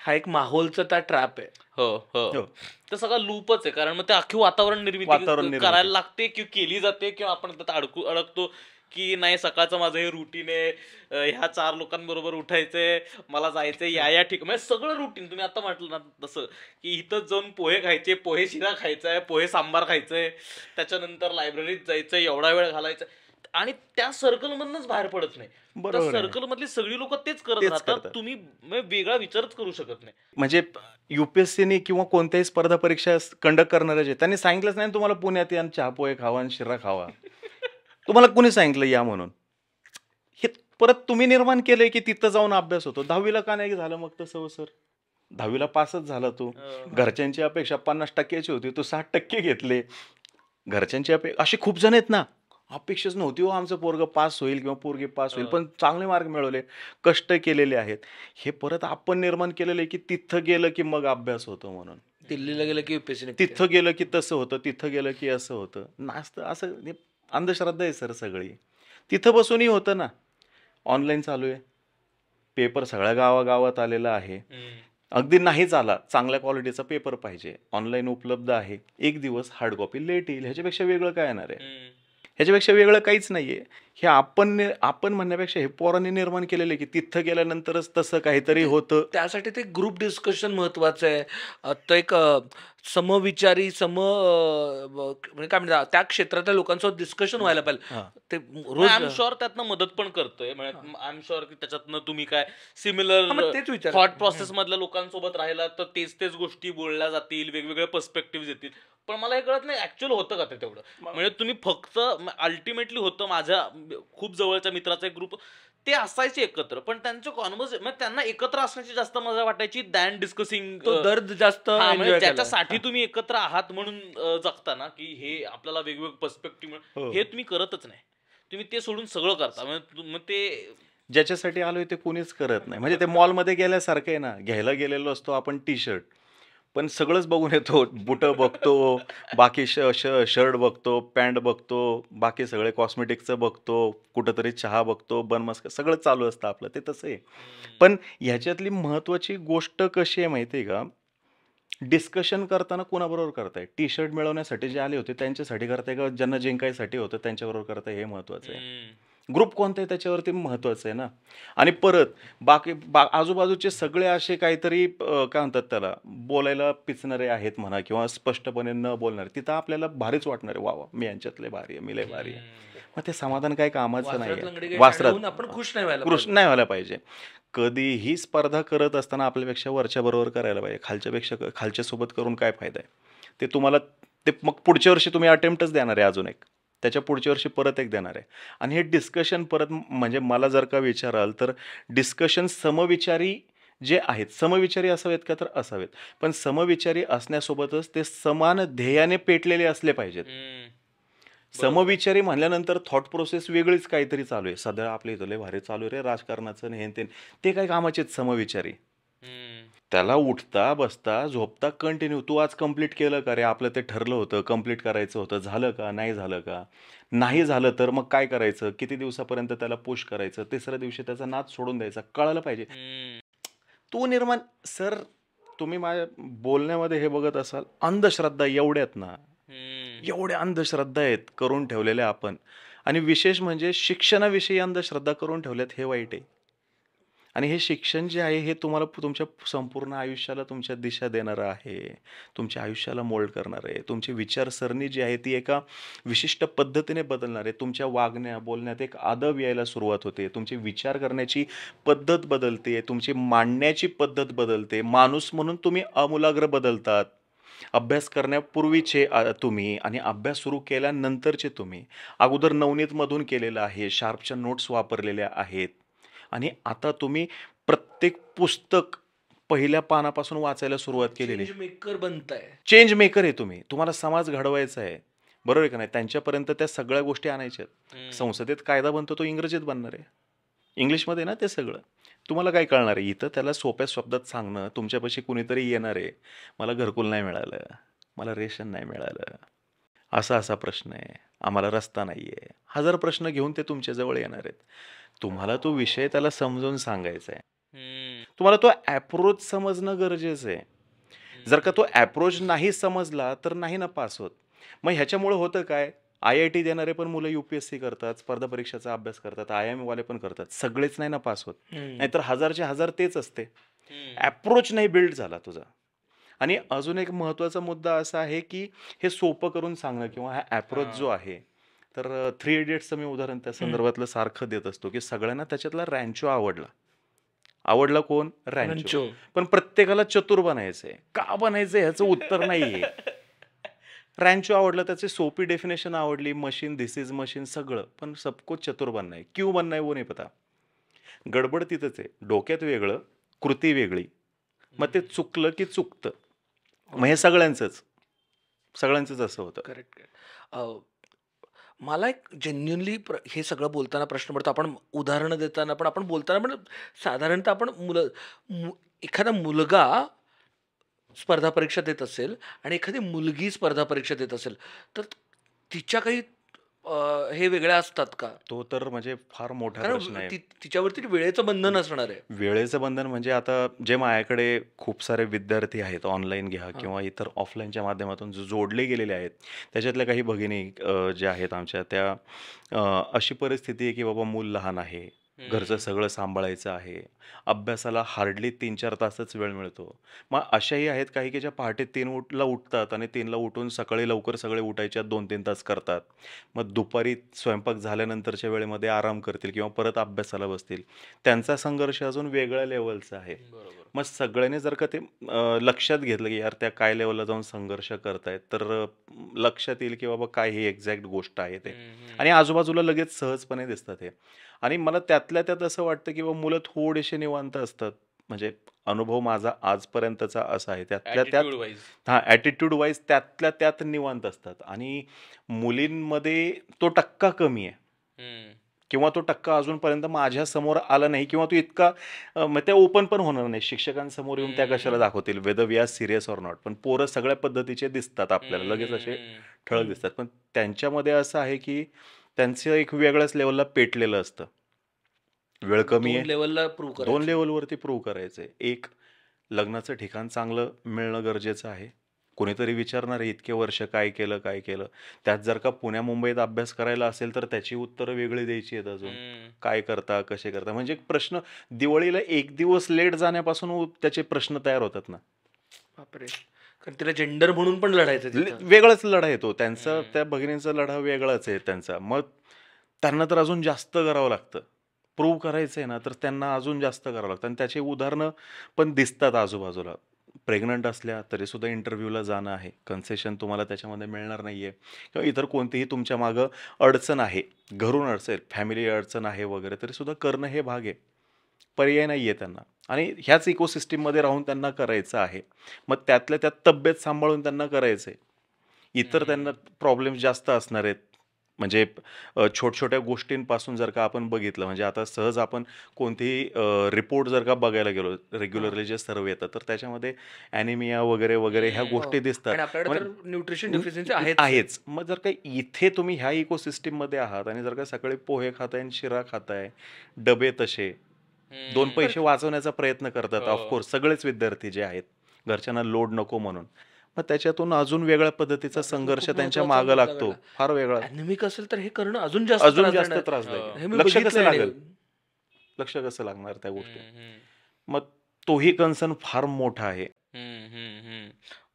हा एक माहोलचा त्या ट्रॅप आहे हो हो, हो. सगळा लूपच आहे कारण मग ते अख्खी वातावरण निर्मिती करायला लागते किंवा केली जाते किंवा आपण अडकू अडकतो की नाही सकाळचं माझं हे रुटीन आहे ह्या चार लोकांबरोबर उठायचंय मला जायचंय या या ठिक म्हणजे सगळं रुटीन तुम्ही आता म्हटलं ना तसं की इथं जाऊन पोहे खायचे पोहे शिरा खायचाय पोहे सांबार खायचंय त्याच्यानंतर लायब्ररीत जायचंय एवढा वेळ घालायचा आणि त्या सर्कलमधनच बाहेर पडत नाही सर्कल मधली सगळी लोक तेच करत राहतात तुम्ही म्हणजे वेगळा विचारच करू शकत नाही म्हणजे युपीएससीने किंवा कोणत्याही स्पर्धा परीक्षा कंडक्ट करणार जे त्यांनी सांगितलंच नाही तुम्हाला पुण्यात या चहा पोहे खावा आणि शिरा खावा तुम्हाला कुणी सांगितलं या म्हणून हे परत तुम्ही निर्माण केलंय की तिथं जाऊन अभ्यास होतो दहावीला का नाही झालं मग तसं सर दहावीला पासच झाला तो हो, हो. घरच्यांची अपेक्षा पन्नास टक्क्याची होती तू साठ टक्के घेतले घरच्यांची अपेक्षा असे खूप जण आहेत ना अपेक्षाच नव्हती हो आमचं पोरग पास होईल किंवा पोरगे पास होईल हो. पण चांगले मार्क मिळवले कष्ट केलेले आहेत हे परत आपण निर्माण केलेले की तिथं गेलं की मग अभ्यास होतो म्हणून दिल्लीला गेलं की तिथं गेलं की तसं होतं तिथं गेलं की असं होतं नास्त असं अंधश्रद्धा आहे सर सगळी तिथं बसूनही होतं ना ऑनलाईन चालू आहे पेपर सगळ्या गावागावात आलेला आहे अगदी नाही झाला चांगल्या क्वालिटीचा पेपर पाहिजे ऑनलाईन उपलब्ध आहे एक दिवस हार्ड कॉपी लेट येईल ह्याच्यापेक्षा वेगळं काय येणार आहे ह्याच्यापेक्षा वेगळं काहीच नाहीये हे आपण आपण म्हणण्यापेक्षा हे पोरांनी निर्माण केलेले की तिथं गेल्यानंतरच तसं काहीतरी होतं त्यासाठी ते ग्रुप डिस्कशन महत्वाचं आहे तो एक समविचारी सम म्हणजे काय म्हणतात त्या क्षेत्रातल्या लोकांसोबत डिस्कशन व्हायला पाहिजे ते रोज आय एम शुअर त्यातनं मदत पण करतोय आय एम शुअर की त्याच्यातनं तुम्ही काय सिमिलर तेच विचार थॉट प्रोसेस मधल्या लोकांसोबत राहिला तर तेच तेच गोष्टी बोलल्या जातील वेगवेगळे पर्स्पेक्टिव्ह येतील पण मला हे कळत नाही ऍक्च्युअल होतं का ते तेवढं म्हणजे तुम्ही फक्त अल्टिमेटली होतं माझ्या खूप जवळच्या मित्राचा एक ग्रुप ते असायचे एकत्र पण त्यांचं कॉन्वर्स म्हणजे त्यांना एकत्र असण्याची जास्त मजा वाटायची दॅन डिस्कसिंग दर्द जास्त म्हणजे त्याच्यासाठी तुम्ही एकत्र आहात म्हणून जगता ना की हे आपल्याला वेगवेगळे पर्स्पेक्टिव्ह हो. हे तुम्ही करतच नाही तुम्ही ते सोडून सगळं करता मग ते ज्याच्यासाठी आलोय ते कोणीच करत नाही म्हणजे ते मॉलमध्ये गेल्यासारखं आहे ना घ्यायला गेलेलो असतो आपण टी शर्ट पण सगळंच बघून येतो बुटं बघतो बाकी श श शर्ट बघतो पॅन्ट बघतो बाकी सगळे कॉस्मेटिकचं बघतो कुठंतरी चहा बघतो बनमस्क सगळं चालू असतं आपलं ते तसं आहे पण ह्याच्यातली महत्त्वाची गोष्ट कशी आहे माहिती आहे का डिस्कशन करताना कोणाबरोबर करताय टी शर्ट मिळवण्यासाठी जे आले होते त्यांच्यासाठी करताय का ज्यांना जिंकायसाठी होतं त्यांच्याबरोबर करताय हे महत्त्वाचं आहे ग्रुप कोणता आहे त्याच्यावरती महत्त्वाचं आहे ना आणि परत बाकी बा आजूबाजूचे सगळे असे काहीतरी काय म्हणतात त्याला बोलायला पिचणारे आहेत म्हणा किंवा स्पष्टपणे न बोलणारे तिथं आपल्याला भारीच वाटणार आहे वा वा मी यांच्यातले भारी मी लय भारी मग ते समाधान काही कामाचं नाही आहे आपण खुश नाही व्हायला खुश नाही व्हायला पाहिजे कधीही स्पर्धा करत असताना आपल्यापेक्षा वरच्या बरोबर करायला पाहिजे खालच्यापेक्षा खालच्यासोबत करून काय फायदा आहे ते तुम्हाला ते मग पुढच्या वर्षी तुम्ही अटेम्प्टच देणार आहे अजून एक त्याच्या पुढच्या वर्षी परत एक देणार आहे आणि हे डिस्कशन परत म्हणजे मला जर का विचाराल तर डिस्कशन समविचारी जे आहेत समविचारी असावेत का तर असावेत पण समविचारी असण्यासोबतच ते समान ध्येयाने पेटलेले असले पाहिजेत समविचारी म्हणल्यानंतर थॉट प्रोसेस वेगळीच काहीतरी चालू आहे सध्या आपले इथले भारी चालू रे राजकारणाचं नेहन ते काय कामाचे समविचारी त्याला उठता बसता झोपता कंटिन्यू तू आज कंप्लीट केलं का रे आपलं ते ठरलं होतं कंप्लीट करायचं होतं झालं का नाही झालं का नाही झालं तर मग काय करायचं किती दिवसापर्यंत त्याला पुश करायचं तिसऱ्या दिवशी त्याचा नाच सोडून द्यायचा कळालं पाहिजे तो निर्माण सर तुम्ही माझ्या बोलण्यामध्ये हे बघत असाल अंधश्रद्धा एवढ्यात ना एवढ्या अंधश्रद्धा आहेत करून ठेवलेल्या आपण आणि विशेष म्हणजे शिक्षणाविषयी अंधश्रद्धा करून ठेवल्यात हे वाईट आहे आणि हे शिक्षण जे आहे हे तुम्हाला तुमच्या संपूर्ण आयुष्याला तुमच्या दिशा देणारं आहे तुमच्या आयुष्याला मोल्ड करणार आहे तुमची विचारसरणी जी आहे ती एका विशिष्ट पद्धतीने बदलणार आहे तुमच्या वागण्या बोलण्यात एक आदब यायला सुरुवात होते तुमचे विचार करण्याची पद्धत बदलते तुमची मांडण्याची पद्धत बदलते माणूस म्हणून तुम्ही अमूलाग्र बदलतात अभ्यास करण्यापूर्वीचे तुम्ही आणि अभ्यास सुरू केल्यानंतरचे तुम्ही अगोदर नवनीतमधून केलेलं आहे शार्पच्या नोट्स वापरलेल्या आहेत आणि आता तुम्ही प्रत्येक पुस्तक पहिल्या पानापासून वाचायला सुरुवात केलेली चेंज मेकर बनताय चेंज मेकर आहे तुम्ही तुम्हाला समाज घडवायचा आहे बरोबर आहे का नाही त्यांच्यापर्यंत त्या सगळ्या गोष्टी आणायच्यात संसदेत कायदा बनतो तो इंग्रजीत बनणार आहे इंग्लिशमध्ये ना ते सगळं तुम्हाला काय कळणार आहे इथं त्याला सोप्या शब्दात सांगणं तुमच्यापाशी कुणीतरी येणार आहे मला घरकुल नाही मिळालं मला रेशन नाही मिळालं असा असा प्रश्न आहे आम्हाला रस्ता नाही आहे हजार प्रश्न घेऊन ते तुमच्याजवळ येणार आहेत तुम्हाला तो विषय त्याला समजून सांगायचा आहे तुम्हाला तो अप्रोच समजणं गरजेचं आहे जर का तो अप्रोच नाही समजला तर नाही ना पास होत मग ह्याच्यामुळे होतं काय आय आय टी देणारे पण मुलं यूपीएससी करतात स्पर्धा परीक्षाचा अभ्यास करतात आय एम e वाले पण करतात सगळेच नाही ना पास होत नाहीतर हजारचे हजार तेच असते अप्रोच नाही बिल्ड झाला तुझा आणि अजून एक महत्त्वाचा मुद्दा असा आहे की हे सोपं करून सांगणं किंवा हा अप्रोच जो आहे तर थ्री इडियट्सचं मी उदाहरण त्या संदर्भातलं सारखं देत असतो की सगळ्यांना त्याच्यातला रँचो आवडला आवडला कोण रँचो पण प्रत्येकाला चतुर बनायचंय का बनायचंय ह्याचं उत्तर नाहीये रँचो आवडलं त्याचे सोपी डेफिनेशन आवडली मशीन धिस इज मशीन सगळं पण सबको चतुर बननाय आहे क्यू बनणं वो नाही पता गडबड तिथंच आहे डोक्यात वेगळं कृती वेगळी मग ते चुकलं की चुकतं मग हे सगळ्यांचंच सगळ्यांचंच असं होतं करेक्ट करेक्ट मला एक जेन्युनली प्र हे सगळं बोलताना प्रश्न पडतो आपण उदाहरणं देताना पण आपण बोलताना पण साधारणतः आपण मुलं मु एखादा मुलगा स्पर्धा परीक्षा देत असेल आणि एखादी मुलगी स्पर्धा परीक्षा देत असेल तर तिच्या काही हे वेगळ्या असतात का तो तर म्हणजे फार मोठा प्रश्न आहे तिच्यावरती वेळेचं बंधन असणार आहे वेळेचं बंधन म्हणजे आता जे माझ्याकडे खूप सारे विद्यार्थी आहेत ऑनलाईन घ्या किंवा इतर ऑफलाईनच्या माध्यमातून जो जोडले गेलेले आहेत त्याच्यातल्या काही भगिनी ज्या आहेत आमच्या त्या अशी परिस्थिती आहे की बाबा मूल लहान आहे घरचं सगळं सांभाळायचं आहे. अभ्यासाला हार्डली तीन चार तासच वेळ मिळतो. मग अशाही आहेत काही की ज्या पहाटे तीन उठला उठतात आणि तीनला उठून सकाळी लवकर सगळे उठायच्या दोन तीन तास करतात. मग दुपारी स्वयंपाक झाल्यानंतरच्या वेळेमध्ये आराम करतील किंवा परत अभ्यासाला बसतील. त्यांचा संघर्ष अजून वेगळ्या लेवलचा आहे. बरोबर. मग सगळ्यांनी जर का ते लक्षात घेतलं की यार त्या काय लेवलला जाऊन संघर्ष करतायत तर लक्षात येईल की बाबा काय ही एक्झॅक्ट गोष्ट आहे ते आणि आजूबाजूला लगेच सहजपणे दिसतात हे आणि मला त्यातल्या त्यात असं वाटतं की बाबा मुलं थोडेसे निवांत असतात म्हणजे अनुभव माझा आजपर्यंतचा असा आहे त्यातल्या त्यात हा ॲटिट्यूड वाईज त्यातल्या त्यात निवांत असतात आणि मुलींमध्ये तो टक्का कमी आहे किंवा तो टक्का अजूनपर्यंत माझ्यासमोर आला नाही किंवा तो इतका मग त्या ओपन पण होणार नाही शिक्षकांसमोर येऊन त्या कशाला दाखवतील whether we are serious or not पण पोरं सगळ्या पद्धतीचे दिसतात आपल्याला लगेच असे ठळक दिसतात पण त्यांच्यामध्ये असं आहे की त्यांचं एक वेगळ्याच लेवलला पेटलेलं असतं वेळ कमी आहे लेवलला प्रूव्ह दोन लेवलवरती प्रूव्ह करायचं आहे एक लग्नाचं ठिकाण चांगलं मिळणं गरजेचं आहे कोणीतरी विचारणार इतके वर्ष काय केलं काय केलं त्यात जर का पुण्या मुंबईत अभ्यास करायला असेल तर त्याची उत्तरं वेगळी द्यायची आहेत अजून काय करता कसे करता म्हणजे प्रश्न दिवाळीला एक दिवस लेट जाण्यापासून त्याचे प्रश्न तयार होतात ना बापरे कारण तिला जेंडर म्हणून पण लढायचं वेगळाच लढा येतो त्यांचा त्या भगिनींचा लढा वेगळाच आहे त्यांचा मग त्यांना तर अजून जास्त करावं लागतं प्रूव्ह करायचं आहे ना तर त्यांना अजून जास्त करावं लागतं आणि त्याचे उदाहरणं पण दिसतात आजूबाजूला प्रेग्नंट असल्या तरीसुद्धा इंटरव्ह्यूला जाणं आहे कन्सेशन तुम्हाला त्याच्यामध्ये मिळणार नाही आहे किंवा इतर कोणतीही तुमच्या मागं अडचण आहे घरून अडचण फॅमिली अडचण आहे वगैरे तरीसुद्धा करणं हे भाग आहे पर्याय नाही आहे त्यांना आणि ह्याच इकोसिस्टीममध्ये राहून त्यांना करायचं आहे मग त्यातल्या त्यात तब्येत सांभाळून त्यांना करायचं आहे इतर त्यांना प्रॉब्लेम्स जास्त असणार आहेत म्हणजे छोट छोट्या गोष्टींपासून जर का आपण बघितलं म्हणजे आता सहज आपण कोणतीही रिपोर्ट जर का बघायला गेलो रेग्युलरली जे सर्व येतात तर त्याच्यामध्ये अॅनिमिया वगैरे वगैरे ह्या हो. गोष्टी दिसतात न्यूट्रिशन डेफिशियन्सी आहेच मग जर का इथे तुम्ही ह्या इकोसिस्टीममध्ये आहात आणि जर का सकाळी पोहे खाताय आणि शिरा खाताय डबे तसे दोन पैसे वाचवण्याचा प्रयत्न करतात हो. ऑफकोर्स सगळेच विद्यार्थी जे आहेत घरच्यांना लोड नको म्हणून मग त्याच्यातून अजून वेगळ्या पद्धतीचा संघर्ष त्यांच्या मागं लागतो फार वेगळा अॅनेमिक असेल तर हे करणं अजून जास्त अजून जास्त त्रासदायक लक्ष कसं लागेल लक्ष कसं लागणार त्या गोष्टी मग तोही कन्सर्न फार मोठा आहे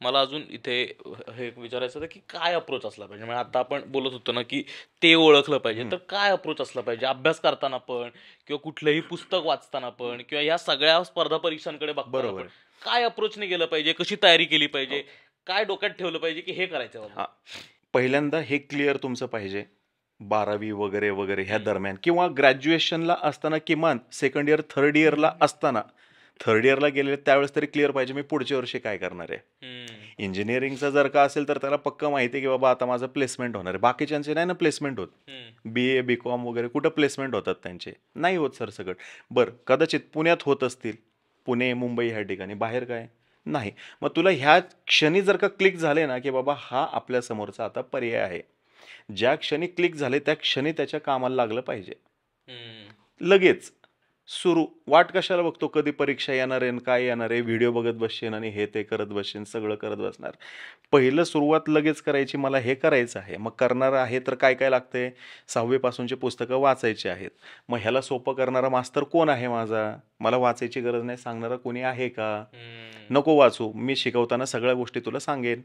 मला अजून इथे हे विचारायचं होतं की काय अप्रोच असला पाहिजे म्हणजे आता आपण बोलत होतो ना की ते ओळखलं पाहिजे तर काय अप्रोच असला पाहिजे अभ्यास करताना पण किंवा कुठलंही पुस्तक वाचताना पण किंवा या सगळ्या स्पर्धा परीक्षांकडे बघ बरोबर काय अप्रोचने गेलं पाहिजे कशी तयारी केली पाहिजे हो. काय डोक्यात ठेवलं पाहिजे की हे करायचं हा पहिल्यांदा हे क्लिअर तुमचं पाहिजे बारावी वगैरे वगैरे ह्या दरम्यान किंवा ग्रॅज्युएशनला असताना किमान सेकंड इयर थर्ड इयरला असताना थर्ड इयरला गेलेले त्यावेळेस तरी क्लिअर पाहिजे मी पुढच्या वर्षी काय करणार आहे इंजिनिअरिंगचा जर का असेल तर त्याला पक्क माहिती आहे की बाबा आता माझं प्लेसमेंट होणार आहे बाकीच्यांचे नाही ना प्लेसमेंट होत बी ए बी कॉम वगैरे कुठं प्लेसमेंट होतात त्यांचे नाही होत सरसकट बरं कदाचित पुण्यात होत असतील पुणे मुंबई ह्या ठिकाणी बाहेर काय नाही मग तुला ह्या क्षणी जर का क्लिक झाले ना की बाबा हा आपल्या समोरचा आता पर्याय आहे ज्या क्षणी क्लिक झाले त्या क्षणी त्याच्या कामाला लागलं पाहिजे लगेच सुरू वाट कशाला बघतो कधी परीक्षा येणार आहे काय येणार आहे व्हिडिओ बघत बसशील आणि हे ते करत बसशील सगळं करत बसणार पहिलं सुरुवात लगेच करायची मला हे करायचं आहे मग करणार आहे तर काय काय लागतंय सहावीपासूनची पुस्तकं वाचायची आहेत मग ह्याला सोपं करणारा मास्तर कोण आहे माझा मला वाचायची गरज नाही सांगणारा कोणी आहे का नको वाचू मी शिकवताना सगळ्या गोष्टी तुला सांगेन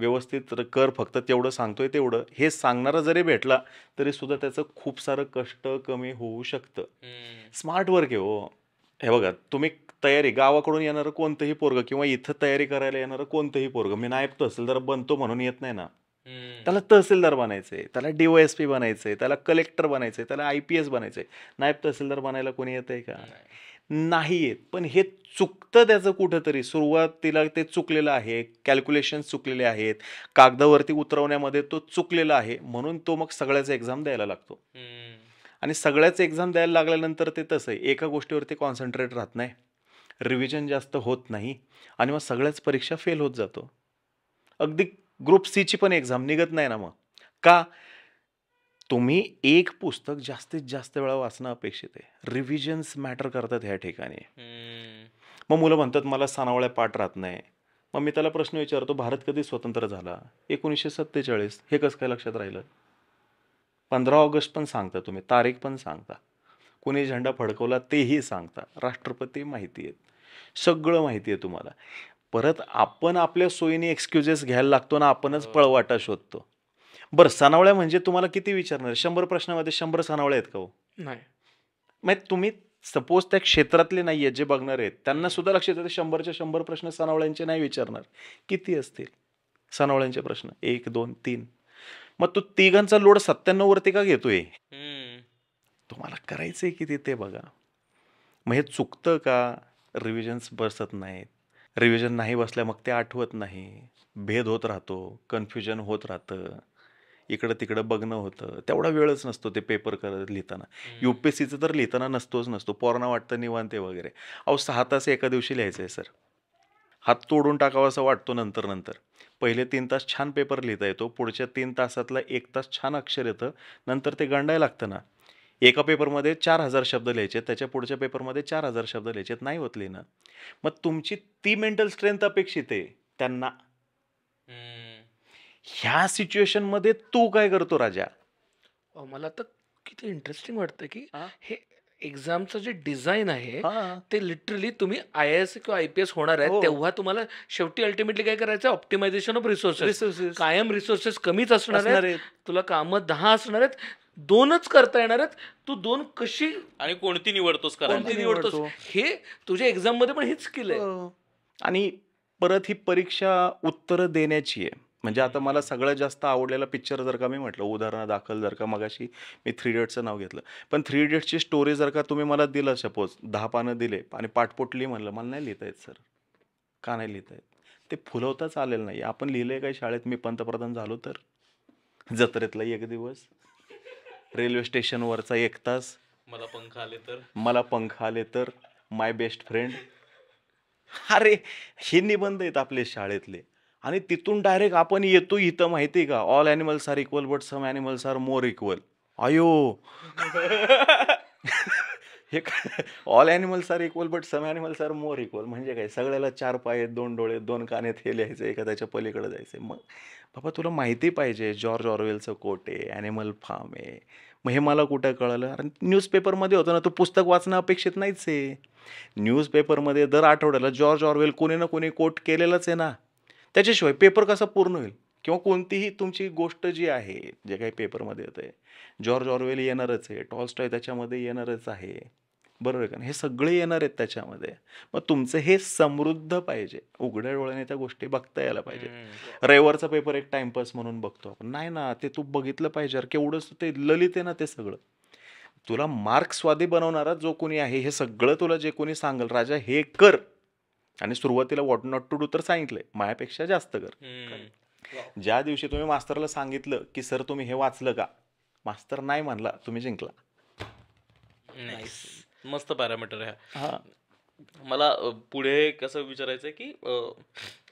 व्यवस्थित कर फक्त तेवढं सांगतोय तेवढं हे सांगणारा जरी भेटला तरी सुद्धा त्याचं खूप सारं कष्ट कमी होऊ शकतं स्मार्ट वर्क आहे हो हे बघा तुम्ही तयारी गावाकडून येणारं कोणतंही पोरग किंवा इथं तयारी करायला येणारं कोणतंही पोरग मी नायब तहसीलदार बनतो म्हणून येत नाही ना त्याला तहसीलदार बनायचंय त्याला डीवायएसपी बनायचंय त्याला कलेक्टर बनायचंय त्याला आय पी एस बनायचंय नायब तहसीलदार बनायला कोणी येत आहे का नाही आहेत पण हे चुकतं त्याचं कुठंतरी सुरुवातीला ते चुकलेलं आहे कॅल्क्युलेशन चुकलेले आहेत कागदावरती उतरवण्यामध्ये तो चुकलेला आहे म्हणून तो मग सगळ्याच एक्झाम द्यायला लागतो आणि सगळ्याच एक्झाम द्यायला लागल्यानंतर ते तसं आहे एका गोष्टीवरती कॉन्सन्ट्रेट राहत नाही रिव्हिजन जास्त होत नाही आणि मग सगळ्याच परीक्षा फेल होत जातो अगदी ग्रुप सीची पण एक्झाम निघत नाही ना मग का तुम्ही एक पुस्तक जास्तीत जास्त वेळा वाचणं अपेक्षित आहे रिव्हिजन्स मॅटर करतात ह्या ठिकाणी मग मुलं म्हणतात मला सणावळ्या पाठ राहत नाही मग मी त्याला प्रश्न विचारतो भारत कधी स्वतंत्र झाला एकोणीसशे सत्तेचाळीस हे कसं काय लक्षात राहिलं पंधरा ऑगस्ट पण सांगता तुम्ही तारीख पण सांगता कोणी झेंडा फडकवला तेही सांगता राष्ट्रपती माहिती आहेत सगळं माहिती आहे तुम्हाला परत आपण आपल्या सोयीने एक्सक्युजेस घ्यायला लागतो ना आपणच हो. पळवाटा शोधतो बरं सणावळ्या म्हणजे तुम्हाला किती विचारणार शंभर प्रश्नामध्ये शंभर सणावळ्या आहेत का हो नाही मग म्हणजे तुम्ही सपोज त्या क्षेत्रातले नाही आहेत जे बघणार आहेत त्यांना सुद्धा लक्षात येतं शंभरच्या शंभर प्रश्न सणावळ्यांचे नाही विचारणार किती असतील सणावळ्यांचे प्रश्न एक दोन तीन मग तो तिघांचा लोड सत्त्याण्णव वरती का घेतोय तुम्हाला करायचंय किती ते बघा मग हे चुकतं का रिव्हिजन्स बसत नाहीत रिव्हिजन नाही बसल्या मग ते आठवत नाही भेद होत राहतो कन्फ्युजन होत राहतं इकडं तिकडं बघणं होतं तेवढा वेळच नसतो ते पेपर करत लिहिताना यू पी एस सीचं तर लिहिताना नसतोच नसतो पोरांना वाटतं निवांते वगैरे अहो सहा तास एका दिवशी लिहायचं आहे सर हात तोडून टाकावा असं वाटतो नंतर नंतर पहिले तीन तास छान पेपर लिहिता येतो पुढच्या तीन तासातला एक तास छान अक्षर येतं नंतर ते गंडाय लागतं ना एका पेपरमध्ये चार हजार शब्द लिहायचे त्याच्या पुढच्या पेपरमध्ये चार हजार शब्द लिहायचे नाही होत लिहिणं मग तुमची ती मेंटल स्ट्रेंथ अपेक्षित आहे त्यांना ह्या मध्ये तू काय करतो राजा मला तर किती इंटरेस्टिंग वाटतं की हे एक्झामचं जे डिझाईन आहे ते लिटरली तुम्ही आय एस किंवा आय पी एस होणार आहे हो. तेव्हा तुम्हाला शेवटी अल्टिमेटली काय करायचं ऑप्टिमायझेशन ऑफ रिसोर्सेस कायम रिसोर्सेस कमीच असणार आहेत तुला कामं दहा असणार आहेत दोनच करता येणार आहेत तू दोन कशी आणि कोणती निवडतोस कोणती निवडतोस हे तुझ्या एक्झाम मध्ये पण हेच आहे हो. आणि परत ही परीक्षा उत्तर देण्याची आहे म्हणजे आता मला सगळ्यात जास्त आवडलेला पिक्चर जर का मी म्हटलं उदाहरणं दाखल जर का मगाशी मी थ्री इडियट्सचं नाव घेतलं पण थ्री इडियट्सची स्टोरी जर का तुम्ही मला दिलं सपोज दहा पानं दिले आणि पाठपोटली म्हणलं मला नाही लिहिता येत सर का नाही लिहिता येत ते फुलवताच आलेलं नाही आपण लिहिलं काही शाळेत मी पंतप्रधान झालो तर जत्रेतला एक दिवस रेल्वे स्टेशनवरचा एक तास मला पंख आले तर मला पंख आले तर माय बेस्ट फ्रेंड अरे हे निबंध आहेत आपले शाळेतले आणि तिथून डायरेक्ट आपण येतो इथं माहिती आहे का all animals are equal but some animals are more equal अयो हे all animals are equal but some animals are more equal म्हणजे काय सगळ्याला चार पाय दोन डोळे दोन कान हे लिहायचं एखाद्याच्या पलीकडे जायचे मग बाबा तुला माहिती पाहिजे जॉर्ज ऑरवेलचं कोट आहे ॲनिमल फार्म आहे मग हे मला कुठं कळलं कारण न्यूजपेपरमध्ये होतं ना तू पुस्तक वाचणं अपेक्षित नाहीच आहे न्यूजपेपरमध्ये दर आठवड्याला जॉर्ज ऑरवेल कोणी ना कोणी कोट केलेलंच आहे ना त्याच्याशिवाय पेपर कसा पूर्ण होईल किंवा कोणतीही तुमची गोष्ट जी आहे जे काही पेपरमध्ये येत आहे जॉर्ज ऑरवेल येणारच आहे टॉलस्टॉय त्याच्यामध्ये येणारच आहे बरोबर का हे सगळे येणार आहेत त्याच्यामध्ये मग तुमचं हे समृद्ध पाहिजे उघड्या डोळ्याने त्या गोष्टी बघता यायला पाहिजे रविवारचा पेपर एक टाइमपास म्हणून बघतो आपण नाही ना ते तू बघितलं पाहिजे केवढंच ते ललित आहे ना ते सगळं तुला मार्क्सवादी बनवणारा जो कोणी आहे हे सगळं तुला जे कोणी सांगल राजा हे कर आणि सुरुवातीला व्हॉट नॉट टू डू तर सांगितलंय मायापेक्षा जास्त कर ज्या दिवशी तुम्ही मास्तरला सांगितलं की सर तुम्ही हे वाचलं का मास्तर नाही म्हणला तुम्ही जिंकला मस्त पॅरामीटर आहे मला पुढे कसं विचारायचं की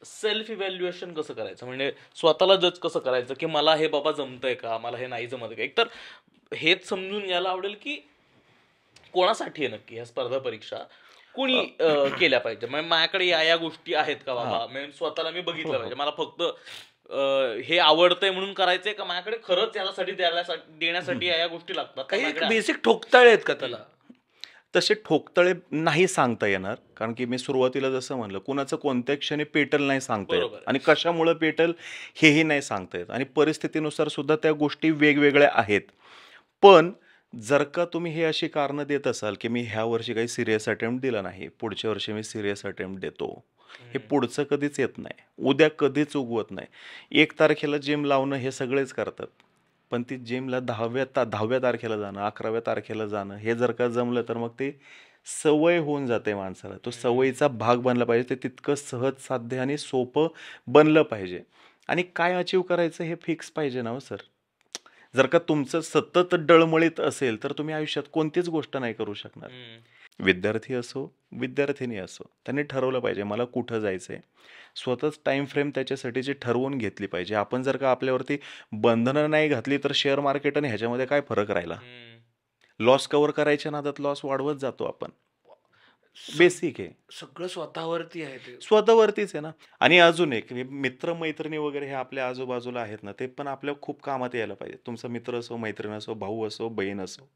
सेल्फ इव्हॅल्युएशन कसं करायचं म्हणजे स्वतःला जज कसं करायचं की मला हे बाबा जमतंय का मला हे नाही जमत का एकतर हेच समजून घ्यायला आवडेल की कोणासाठी आहे नक्की ह्या स्पर्धा परीक्षा कोणी केल्या पाहिजे म्हणजे माझ्याकडे या या गोष्टी आहेत का बाबा म्हणजे स्वतःला मी बघितलं हो, पाहिजे हो. मला फक्त हे आवडतंय म्हणून करायचंय का माझ्याकडे खरंच यासाठी देण्यासाठी या या गोष्टी लागतात काही बेसिक ठोकताळे आहेत का त्याला तसे ठोकतळे नाही सांगता येणार कारण की मी सुरुवातीला जसं म्हणलं कुणाचं कोणत्या क्षणी पेटल नाही सांगता येत आणि कशामुळे पेटल हेही नाही सांगता येत आणि परिस्थितीनुसार सुद्धा त्या गोष्टी वेगवेगळ्या आहेत पण जर का तुम्ही हे अशी कारणं देत असाल की मी ह्या वर्षी काही सिरियस अटेम्प्ट दिला नाही पुढच्या वर्षी मी सिरियस अटेम्प्ट देतो हे पुढचं कधीच येत नाही उद्या कधीच उगवत नाही एक तारखेला जिम लावणं हे सगळेच करतात पण ती जिमला दहाव्या ता दहाव्या तारखेला जाणं अकराव्या तारखेला जाणं हे जर का जमलं तर मग ते सवय होऊन जाते माणसाला तो सवयीचा भाग बनला पाहिजे ते तितकं सहज साध्य आणि सोपं बनलं पाहिजे आणि काय अचीव करायचं हे फिक्स पाहिजे ना हो सर जर का तुमचं सतत डळमळीत असेल तर तुम्ही आयुष्यात कोणतीच गोष्ट नाही करू शकणार विद्यार्थी असो विद्यार्थिनी असो त्यांनी ठरवलं पाहिजे मला कुठं जायचंय स्वतःच टाइम फ्रेम त्याच्यासाठी ठरवून घेतली पाहिजे आपण जर का आपल्यावरती बंधनं नाही घातली तर शेअर मार्केट आणि ह्याच्यामध्ये काय फरक राहिला लॉस कवर करायच्या नादात लॉस वाढवत जातो आपण बेसिक आहे सगळं स्वतःवरती आहे स्वतःवरतीच आहे ना आणि अजून एक मित्र मैत्रिणी वगैरे हे आपल्या आजूबाजूला आहेत ना ते पण आपल्या खूप कामात यायला पाहिजे तुमचा मित्र असो मैत्रीण असो भाऊ असो बहीण असो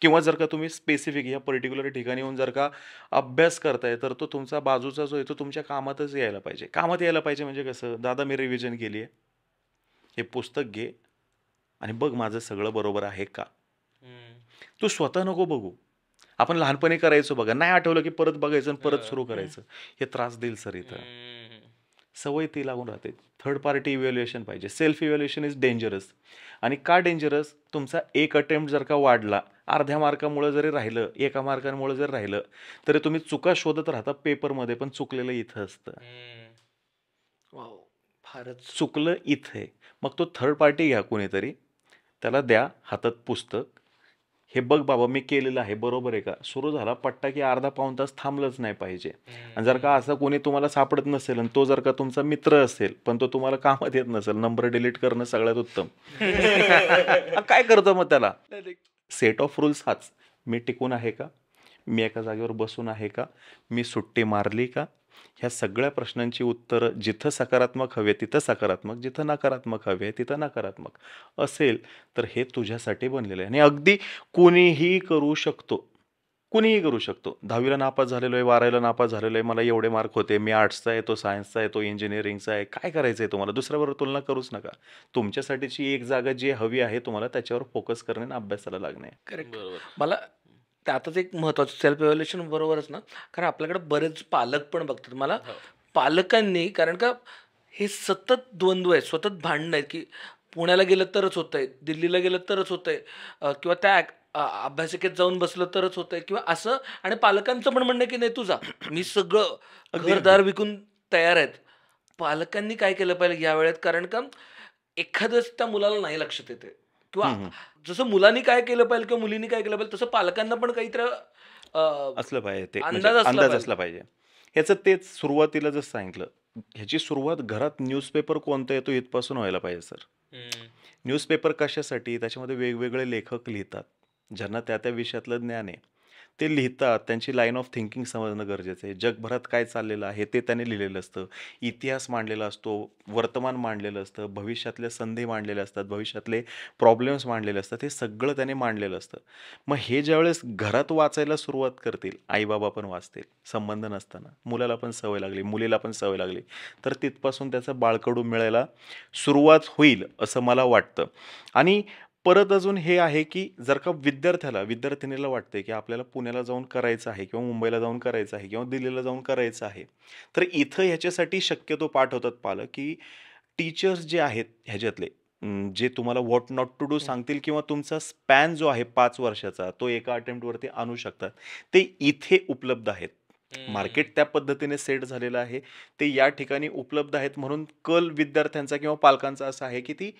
किंवा जर का तुम्ही स्पेसिफिक या पर्टिक्युलर ठिकाणी येऊन जर का अभ्यास करताय तर तो तुमचा बाजूचा जो आहे तो तुमच्या कामातच यायला पाहिजे कामात यायला पाहिजे म्हणजे कसं दादा मी रिव्हिजन केली आहे हे पुस्तक घे आणि बघ माझं सगळं बरोबर आहे का तू स्वतः नको बघू आपण लहानपणी करायचो बघा नाही आठवलं की परत बघायचं आणि परत सुरू करायचं हे त्रास देईल सर इथं सवय ती लागून राहते थर्ड पार्टी इव्हॅल्युएशन पाहिजे सेल्फ इव्हॅल्युएशन इज डेंजरस आणि का डेंजरस तुमचा एक अटेम्प्ट जर का वाढला अर्ध्या मार्कामुळे जरी राहिलं एका मार्कामुळे जरी राहिलं तरी तुम्ही चुका शोधत राहता पेपरमध्ये पण चुकलेलं इथं असतं फारच चुकलं इथं मग तो थर्ड पार्टी घ्या कुणीतरी त्याला द्या हातात पुस्तक हे बघ बाबा मी केलेलं आहे बरोबर आहे का सुरू झाला पट्टा की अर्धा पाऊन तास थांबलंच नाही पाहिजे आणि जर का असं कोणी तुम्हाला सापडत नसेल आणि तो जर का तुमचा मित्र असेल पण तो तुम्हाला कामात येत नसेल नंबर डिलीट करणं सगळ्यात उत्तम काय करतो मग त्याला सेट ऑफ रूल्स हाच मी टिकून आहे का मी एका जागेवर बसून आहे का मी सुट्टी मारली का ह्या सगळ्या प्रश्नांची उत्तरं जिथं सकारात्मक हवे तिथं सकारात्मक जिथं नकारात्मक हवे तिथं नकारात्मक असेल तर हे तुझ्यासाठी बनलेलं आहे आणि अगदी कुणीही करू शकतो कुणीही करू शकतो दहावीला नापास झालेलो आहे बारावीला नापास झालेलो आहे मला एवढे मार्क होते मी आर्ट्सचा आहे तो सायन्सचा आहे तो इंजिनिअरिंगचा आहे काय करायचं आहे तुम्हाला दुसऱ्याबरोबर तुलना करूच नका तुमच्यासाठीची एक जागा जी हवी आहे तुम्हाला त्याच्यावर फोकस करणे आणि अभ्यासाला लागणे करेक्ट बरोबर मला त्यातच एक महत्त्वाचं सेल्फ एव्हॅल्युएशन बरोबरच ना कारण आपल्याकडे बरेच पालक पण बघतात मला हो. पालकांनी कारण का हे सतत द्वंद्व आहे सतत भांडणं आहेत की पुण्याला गेलं तरच होतं आहे दिल्लीला गेलं तरच होतं आहे किंवा त्या अभ्यासिकेत जाऊन बसलं तरच होतं आहे किंवा असं आणि पालकांचं पण म्हणणं की नाही तुझा मी सगळं घरदार विकून तयार आहेत पालकांनी काय केलं पाहिजे या वेळेत कारण का एखादंच त्या मुलाला नाही लक्षात येते किंवा जसं मुलांनी काय केलं पाहिजे किंवा मुलींनी काय केलं पाहिजे तसं पालकांना पण काहीतरी असलं पाहिजे ते म्हणजे अंदाज असला पाहिजे ह्याचं तेच सुरुवातीला जसं सांगितलं ह्याची सुरुवात घरात न्यूजपेपर कोणता येतो इथपासून व्हायला पाहिजे सर न्यूजपेपर कशासाठी त्याच्यामध्ये वेगवेगळे लेखक लिहितात ज्यांना त्या त्या विषयातलं ज्ञान आहे ते लिहितात त्यांची लाईन ऑफ थिंकिंग समजणं गरजेचं आहे जगभरात काय चाललेलं आहे ते त्याने लिहिलेलं असतं इतिहास मांडलेला असतो वर्तमान मांडलेलं असतं भविष्यातल्या संधी मांडलेल्या असतात भविष्यातले प्रॉब्लेम्स मांडलेले असतात हे सगळं त्याने मांडलेलं असतं मग हे ज्यावेळेस घरात वाचायला सुरुवात करतील आईबाबा पण वाचतील संबंध नसताना मुलाला पण सवय लागली मुलीला पण सवय लागली तर तिथपासून त्याचं बाळकडू मिळायला सुरुवात होईल असं मला वाटतं आणि परत अजून हे आहे की जर का विद्यार्थ्याला विद्यार्थिनीला वाटते की आपल्याला पुण्याला जाऊन करायचं आहे किंवा मुंबईला जाऊन करायचं आहे किंवा दिल्लीला जाऊन करायचं आहे तर इथं ह्याच्यासाठी शक्यतो पाठवतात पालक की टीचर्स जे आहेत ह्याच्यातले जे तुम्हाला व्हॉट नॉट टू डू सांगतील किंवा तुमचा स्पॅन जो आहे पाच वर्षाचा तो एका अटेम्प्टवरती आणू शकतात ते इथे उपलब्ध आहेत मार्केट त्या पद्धतीने सेट झालेलं आहे ते या ठिकाणी उपलब्ध आहेत म्हणून कल विद्यार्थ्यांचा किंवा पालकांचा असं आहे की ती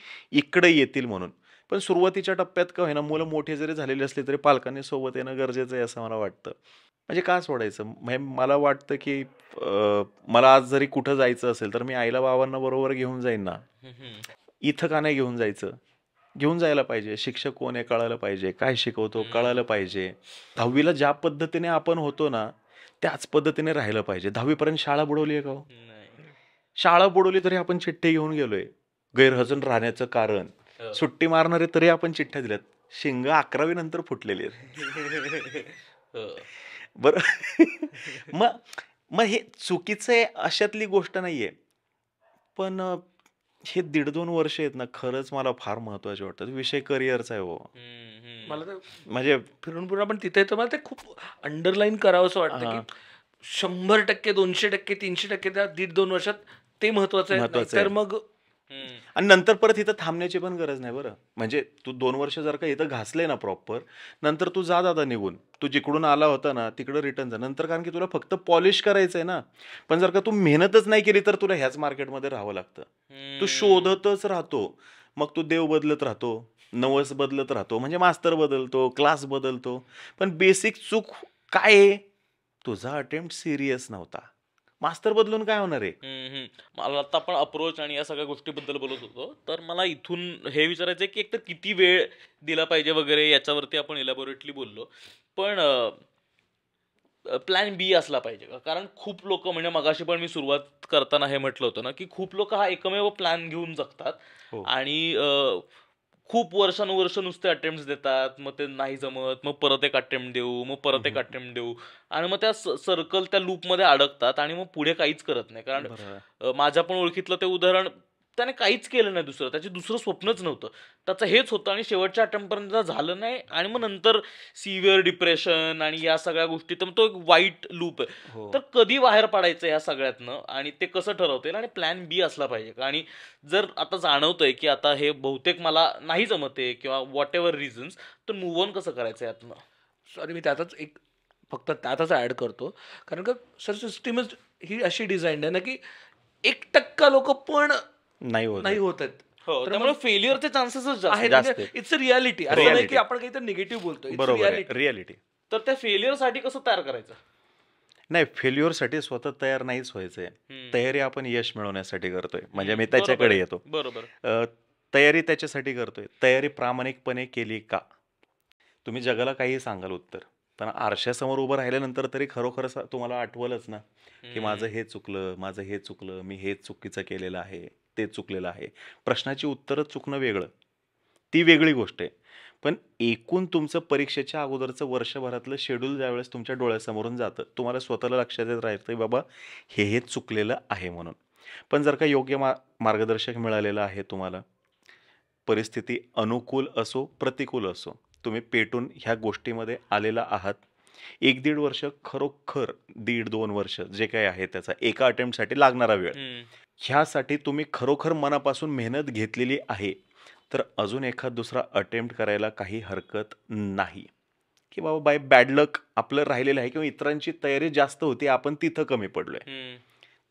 इकडे येतील म्हणून पण सुरुवातीच्या टप्प्यात का होईना मुलं मोठे जरी झालेले असले तरी पालकांनी सोबत येणं गरजेचं आहे असं मला वाटतं म्हणजे का सोडायचं म्हणजे मला वाटतं की मला आज जरी कुठं जायचं असेल तर मी आईला बाबांना बरोबर घेऊन जाईन ना इथं का नाही घेऊन जायचं घेऊन जायला पाहिजे शिक्षक कोण आहे कळायला पाहिजे काय शिकवतो कळायला पाहिजे दहावीला ज्या पद्धतीने आपण होतो ना त्याच पद्धतीने राहिलं पाहिजे दहावीपर्यंत शाळा बुडवली आहे का हो? शाळा बुडवली तरी आपण चिठ्ठी घेऊन गेलोय गैरहजन राहण्याचं कारण हो. सुट्टी मारणारे तरी आपण चिठ्ठ्या दिल्यात शिंग अकरावी नंतर फुटलेली आहेत हो. बर मग हे चुकीचं आहे अशातली गोष्ट नाहीये पण हे दीड दोन वर्ष आहेत ना खरंच मला फार महत्वाचे वाटत विषय करिअरचा आहे हो मला म्हणजे फिरून फिरून आपण तिथे तर मला ते खूप अंडरलाईन करावंसं वाटतं की शंभर टक्के दोनशे टक्के तीनशे टक्के त्या दीड दोन वर्षात ते महत्वाचं आहे तर मग आणि नंतर परत इथं थांबण्याची पण गरज नाही बरं म्हणजे तू दोन वर्ष जर का इथं घासले ना प्रॉपर नंतर तू जा दादा निघून तू जिकडून आला होता ना तिकडं रिटर्न जा नंतर कारण की तुला फक्त पॉलिश करायचं आहे ना पण जर का तू मेहनतच नाही केली तर तुला ह्याच मार्केटमध्ये राहावं लागतं तू शोधतच राहतो मग तू देव बदलत राहतो नवस बदलत राहतो म्हणजे मास्तर बदलतो क्लास बदलतो पण बेसिक चूक काय तुझा अटेम्प्ट सिरियस नव्हता मास्तर बदलून काय होणार आहे मला आता आपण अप्रोच आणि या सगळ्या गोष्टीबद्दल बोलत होतो तर मला इथून हे विचारायचं आहे की एकतर किती वेळ दिला पाहिजे वगैरे याच्यावरती आपण इलॅबोरेटली बोललो पण प्लॅन बी असला पाहिजे का कारण खूप लोक म्हणजे मगाशी पण मी सुरुवात करताना हे म्हटलं होतं ना की खूप लोक हा एकमेव प्लॅन घेऊन जगतात हो. आणि खूप वर्षानुवर्ष नुसते अटेम्प्ट देतात मग ते नाही जमत मग परत एक अटेम्प्ट देऊ मग परत एक अटेम्प्ट देऊ आणि मग त्या सर्कल त्या लूपमध्ये अडकतात आणि मग पुढे काहीच करत नाही कारण माझ्या पण ओळखीतलं ते उदाहरण त्याने काहीच केलं नाही दुसरं त्याचे दुसरं स्वप्नच नव्हतं त्याचं हेच होतं आणि शेवटच्या अटेम्प्टपर्यंत झालं नाही आणि मग नंतर सिव्हिअर डिप्रेशन आणि या सगळ्या गोष्टी तर तो एक वाईट लूप आहे हो. तर कधी बाहेर पडायचं या सगळ्यातनं आणि ते कसं ठरवता आणि प्लॅन बी असला पाहिजे आणि जर आता जाणवतंय की आता हे बहुतेक मला नाही जमते किंवा व्हॉट एव्हर रिझन्स तर मूव ऑन कसं करायचं यातनं सॉरी मी त्यातच एक फक्त त्यातच ॲड करतो कारण का सर सिस्टीमच ही अशी डिझाईन आहे ना की एक टक्का लोक पण नाही होत नाही होत आहेत हो, त्यामुळे फेल्युअरचे चान्सेस आहेत इट्स अ रियालिटी असं नाही की आपण काहीतरी निगेटिव्ह बोलतो रियालिटी तर त्या फेल्युअरसाठी कसं तयार करायचं नाही फेल्युअरसाठी स्वतः तयार नाहीच व्हायचंय तयारी आपण यश मिळवण्यासाठी करतोय म्हणजे मी त्याच्याकडे येतो बरोबर तयारी त्याच्यासाठी करतोय तयारी प्रामाणिकपणे केली का तुम्ही जगाला काही सांगाल उत्तर पण आरशासमोर उभं राहिल्यानंतर तरी खरोखर तुम्हाला आठवलंच ना की माझं हे चुकलं माझं हे चुकलं मी हे चुकीचं केलेलं आहे ते चुकलेलं आहे प्रश्नाची उत्तरं चुकणं वेगळं ती वेगळी गोष्ट आहे पण एकूण तुमचं परीक्षेच्या अगोदरचं वर्षभरातलं शेड्यूल ज्यावेळेस तुमच्या डोळ्यासमोरून जातं तुम्हाला स्वतःला लक्षात येत राहतं बाबा हे हे चुकलेलं आहे म्हणून पण जर का योग्य मा मार्गदर्शक मिळालेलं आहे तुम्हाला परिस्थिती अनुकूल असो प्रतिकूल असो तुम्ही पेटून ह्या गोष्टीमध्ये आलेला आहात एक दीड वर्ष खरोखर दीड दोन वर्ष जे काही आहे त्याचा एका अटेम्प्टसाठी लागणारा वेळ ह्यासाठी तुम्ही खरोखर मनापासून मेहनत घेतलेली आहे तर अजून एखाद दुसरा अटेम्प्ट करायला काही हरकत नाही की बाबा बाय बॅड लक आपलं राहिलेलं आहे किंवा इतरांची तयारी जास्त होती आपण तिथं कमी पडलोय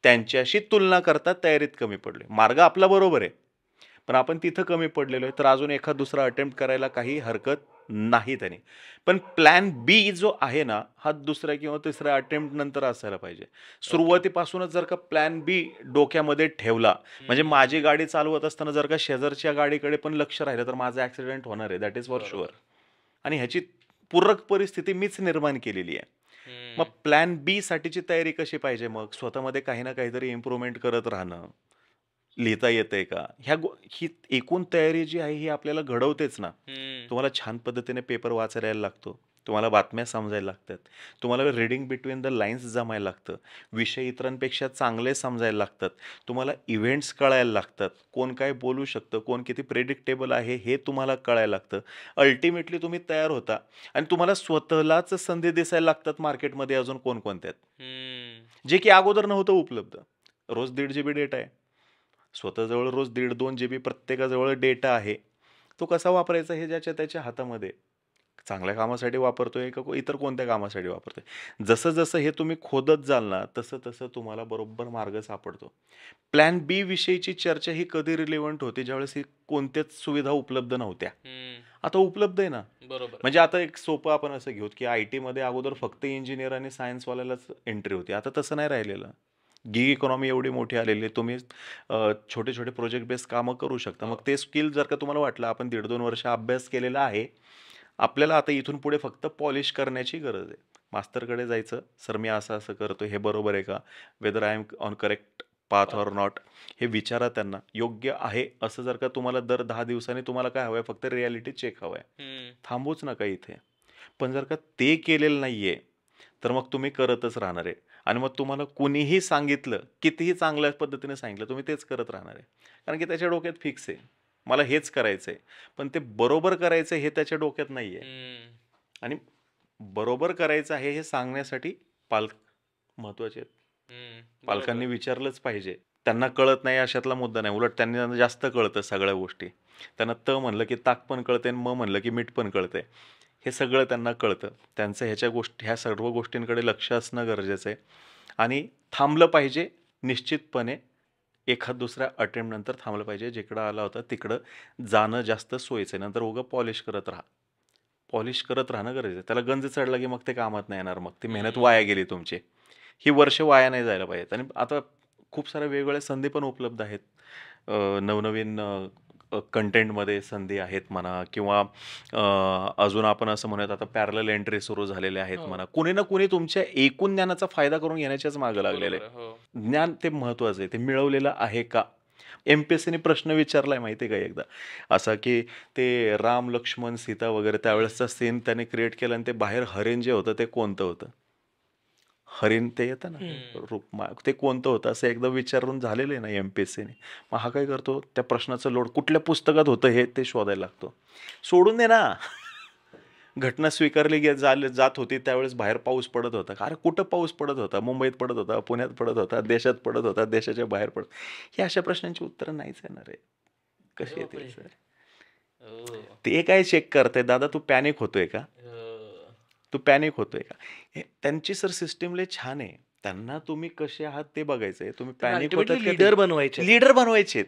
त्यांच्याशी तुलना करता तयारीत कमी पडलोय मार्ग आपला बरोबर आहे पण आपण तिथं कमी पडलेलो आहे तर अजून एखाद दुसरा अटेम्प्ट करायला काही हरकत नाही त्याने पण प्लॅन बी जो आहे ना हा दुसऱ्या किंवा तिसऱ्या अटेम्प्ट नंतर असायला पाहिजे सुरुवातीपासूनच जर का प्लॅन बी डोक्यामध्ये ठेवला म्हणजे माझी गाडी चालवत असताना जर का शेजारच्या गाडीकडे पण लक्ष राहिलं तर माझा ऍक्सिडेंट होणार आहे दॅट इज फॉर शुअर आणि ह्याची पूरक परिस्थिती मीच निर्माण केलेली आहे मग प्लॅन बी साठीची तयारी कशी पाहिजे मग स्वतःमध्ये काही ना काहीतरी इम्प्रूव्हमेंट करत राहणं लिहिता येते का ह्या ही एकूण तयारी जी आहे ही आपल्याला घडवतेच ना तुम्हाला छान पद्धतीने पेपर वाचायला लागतो तुम्हाला बातम्या समजायला लागतात तुम्हाला रिडिंग बिटवीन द लाईन्स जमायला लागतं विषय इतरांपेक्षा चांगले समजायला लागतात तुम्हाला इव्हेंट्स कळायला लागतात कोण काय बोलू शकतं कोण किती प्रेडिक्टेबल आहे हे तुम्हाला कळायला लागतं अल्टिमेटली तुम्ही तयार होता आणि तुम्हाला स्वतःलाच संधी दिसायला लागतात मार्केटमध्ये अजून कोणत्यात जे की अगोदर नव्हतं उपलब्ध रोज दीड जी बी डेटा आहे स्वतःजवळ रोज दीड दोन जी बी प्रत्येकाजवळ डेटा आहे तो कसा वापरायचा हे ज्याच्या त्याच्या हातामध्ये चांगल्या कामासाठी वापरतो आहे का इतर कोणत्या कामासाठी वापरतो आहे जसं जसं हे तुम्ही खोदत जाल ना तसं तसं तुम्हाला बरोबर मार्ग सापडतो प्लॅन बी विषयीची चर्चा ही कधी रिलेव्हंट होती ज्यावेळेस ही कोणत्याच सुविधा उपलब्ध नव्हत्या आता उपलब्ध आहे ना बरोबर म्हणजे आता एक सोपं आपण असं घेऊ की आय टीमध्ये अगोदर फक्त इंजिनियर आणि सायन्सवाल्यालाच एंट्री होती आता तसं नाही राहिलेलं गिग इकॉनॉमी एवढी मोठी आलेली आहे तुम्ही छोटे छोटे प्रोजेक्ट बेस्ड कामं करू शकता मग हो. ते स्किल जर का तुम्हाला वाटलं आपण दीड दोन वर्ष अभ्यास केलेला आहे आपल्याला आता इथून पुढे फक्त पॉलिश करण्याची गरज आहे मास्तरकडे जायचं सर मी असं असं करतो हे बरोबर आहे का whether I am on correct path or not हे विचारा त्यांना योग्य आहे असं जर का तुम्हाला दर दहा दिवसांनी तुम्हाला काय हवं आहे फक्त रियालिटी चेक हवं आहे थांबूच नका इथे पण जर का ते केलेलं नाही आहे तर मग तुम्ही करतच राहणार आहे आणि मग तुम्हाला कुणीही सांगितलं कितीही चांगल्या पद्धतीने सांगितलं तुम्ही तेच करत राहणार आहे कारण की त्याच्या डोक्यात फिक्स आहे मला हेच करायचं आहे पण ते बरोबर करायचं हे त्याच्या डोक्यात नाही आहे आणि बरोबर करायचं आहे हे सांगण्यासाठी पालक महत्वाचे आहेत पालकांनी विचारलंच पाहिजे त्यांना कळत नाही अशातला मुद्दा नाही उलट त्यांनी जास्त कळतं सगळ्या गोष्टी त्यांना त म्हणलं की ताक पण कळते आणि म म्हणलं की मीठ पण कळते हे सगळं त्यांना कळतं त्यांचं ह्याच्या गोष्टी ह्या सर्व गोष्टींकडे लक्ष असणं गरजेचं आहे आणि थांबलं पाहिजे निश्चितपणे एखाद दुसऱ्या अटेम्प्टनंतर थांबलं पाहिजे जिकडं आला होता तिकडं जाणं जास्त सोयीचं आहे नंतर उगं पॉलिश करत राहा पॉलिश करत राहणं गरजेचं आहे त्याला गंज चढला की मग ते कामात नाही येणार मग ती मेहनत वाया गेली तुमची ही वर्ष वाया नाही जायला पाहिजेत आणि आता खूप साऱ्या वेगवेगळ्या संधी पण उपलब्ध आहेत नवनवीन कंटेंटमध्ये संधी आहेत म्हणा किंवा अजून आपण असं म्हणत आता पॅरल एंट्री सुरू झालेल्या आहेत हो. म्हणा कुणी ना कुणी तुमच्या एकूण ज्ञानाचा फायदा करून घेण्याच्याच मागे लागलेले आहे हो. ज्ञान ते महत्वाचं आहे ते मिळवलेलं आहे का एम पी एस सीनी प्रश्न विचारलाय माहिती का एकदा असा की ते राम लक्ष्मण सीता वगैरे त्यावेळेसचा सीन त्याने क्रिएट केला आणि ते बाहेर हरेन जे होतं ते कोणतं होतं हरिण ते येतं ना रूपमा ते कोणतं होतं असं एकदा विचारून झालेलं आहे ना एम पी एस सीने मग हा काय करतो त्या प्रश्नाचं लोड कुठल्या पुस्तकात होतं हे ते शोधायला लागतो सोडून दे ना घटना स्वीकारली जात होती त्यावेळेस बाहेर पाऊस पडत होता अरे कुठं पाऊस पडत होता मुंबईत पडत होता पुण्यात पडत होता देशात पडत होता देशाच्या बाहेर पडत हे अशा प्रश्नांची उत्तरं नाहीच येणार आहे कशी येतील सर ते काय चेक करते दादा तू पॅनिक होतोय का तो पॅनिक होतोय का त्यांची सर सिस्टीम लय छान आहे त्यांना तुम्ही कसे आहात ते बघायचंय तुम्ही पॅनिक होतात लिडर बनवायचे लीडर बनवायचे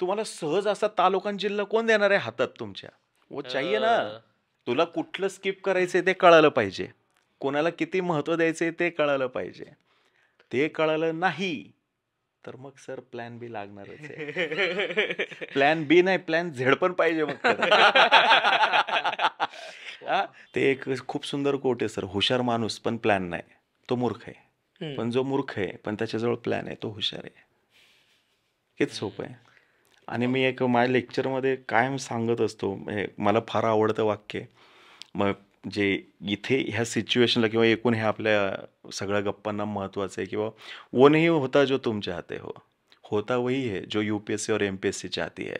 तुम्हाला सहज असा तालुका जिल्हा कोण देणार आहे हातात तुमच्या व चाहिए ना तुला कुठलं स्किप करायचंय ते कळालं पाहिजे कोणाला किती महत्व द्यायचंय ते कळालं पाहिजे ते कळालं नाही तर मग सर प्लॅन बी लागणारच आहे प्लॅन बी नाही प्लॅन झेड पण पाहिजे मग ते एक खूप सुंदर कोट आहे सर हुशार माणूस पण प्लॅन नाही तो मूर्ख आहे पण जो मूर्ख आहे पण त्याच्याजवळ प्लॅन आहे तो हुशार आहे हेच सोपं आहे आणि मी एक माझ्या लेक्चरमध्ये कायम सांगत असतो मला फार आवडतं वाक्य मग जे इथे ह्या सिच्युएशनला किंवा एकूण ह्या आपल्या सगळ्या गप्पांना महत्त्वाचं आहे किंवा वो नाही होता जो तुम चाहते हो होता वही है जो यू पी एस सी और एम पी एस सी चाहती है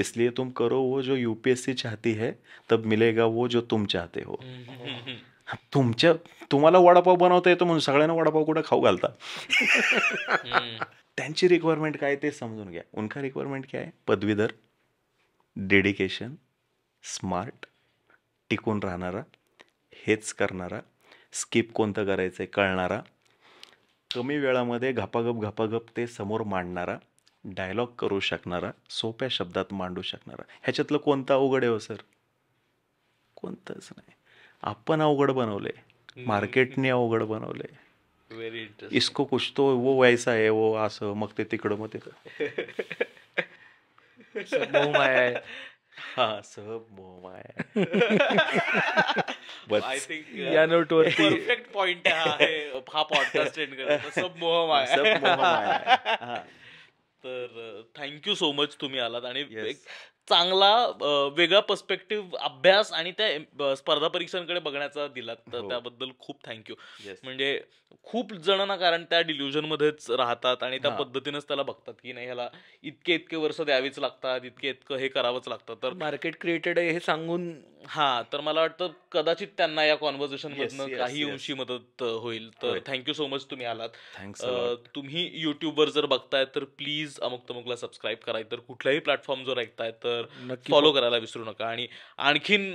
इसलिए तुम करो वो जो यू पी एस सी चाहती है तब मिलेगा वो जो तुम चाहते हो तुमच्या तुम्हाला वडापाव बनवता येतो म्हणून सगळ्यांना वडापाव कुठं खाऊ घालता त्यांची रिक्वायरमेंट काय ते समजून घ्या उनका रिक्वायरमेंट काय पदवीधर डेडिकेशन स्मार्ट टिकून राहणारा हेच करणारा स्किप कोणतं करायचं आहे कळणारा कमी वेळामध्ये घापागप घापाघप ते समोर मांडणारा डायलॉग करू शकणारा सोप्या शब्दात मांडू शकणारा ह्याच्यातलं कोणतं अवघड आहे हो सर कोणतंच नाही आपण अवघड बनवले मार्केटने अवघड बनवले व्हेरी इसको कुछ तो वो वैसा आहे वो असं मग ते तिकडं मग तिकडं आय थिंक uh, या नोटवरती परफेक्ट पॉइंट आहे हा पॉडकास्ट एंड सब सब मोह माया. थँक्यू सो मच तुम्ही आलात आणि चांगला वेगळा पर्स्पेक्टिव्ह अभ्यास आणि त्या स्पर्धा परीक्षांकडे बघण्याचा दिला तर हो. त्याबद्दल खूप थँक्यू म्हणजे खूप जण ना कारण त्या डिल्युजन मध्येच राहतात आणि त्या पद्धतीनेच त्याला बघतात की नाही ह्याला इतके इतके वर्ष द्यावीच लागतात इतके इतकं हे करावंच लागतं तर मार्केट क्रिएटेड आहे हे सांगून हा तर मला वाटतं कदाचित त्यांना या कॉन्व्हर्सेशन मधनं काही अंशी मदत होईल तर थँक्यू सो मच तुम्ही आलात तुम्ही युट्यूबवर जर बघताय तर प्लीज अमुक तमुकला सबस्क्राईब करा तर कुठल्याही प्लॅटफॉर्म जर ऐकताय तर तर फॉलो करायला विसरू नका आणि आणखीन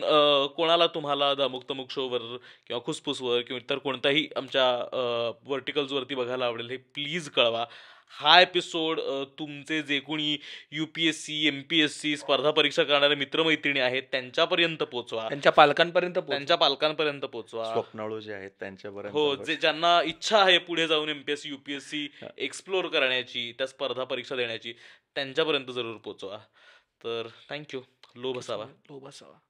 कोणाला तुम्हाला द शो शोवर किंवा खुसफुसवर किंवा इतर कोणत्याही आमच्या वर्टिकल्सवरती बघायला आवडेल हे प्लीज कळवा हा एपिसोड तुमचे जे कोणी U P S C M P S C स्पर्धा परीक्षा करणारे मित्रमैत्रिणी आहेत त्यांच्यापर्यंत पोहोचवा त्यांच्या पालकांपर्यंत त्यांच्या पालकांपर्यंत पोहोचवा स्वप्नाळू जे आहेत त्यांच्यापर्यंत हो जे ज्यांना इच्छा आहे पुढे जाऊन एम पी एक्सप्लोर करण्याची त्या स्पर्धा परीक्षा देण्याची त्यांच्यापर्यंत जरूर पोहोचवा तर थँक्यू लो बसावा लो बसावा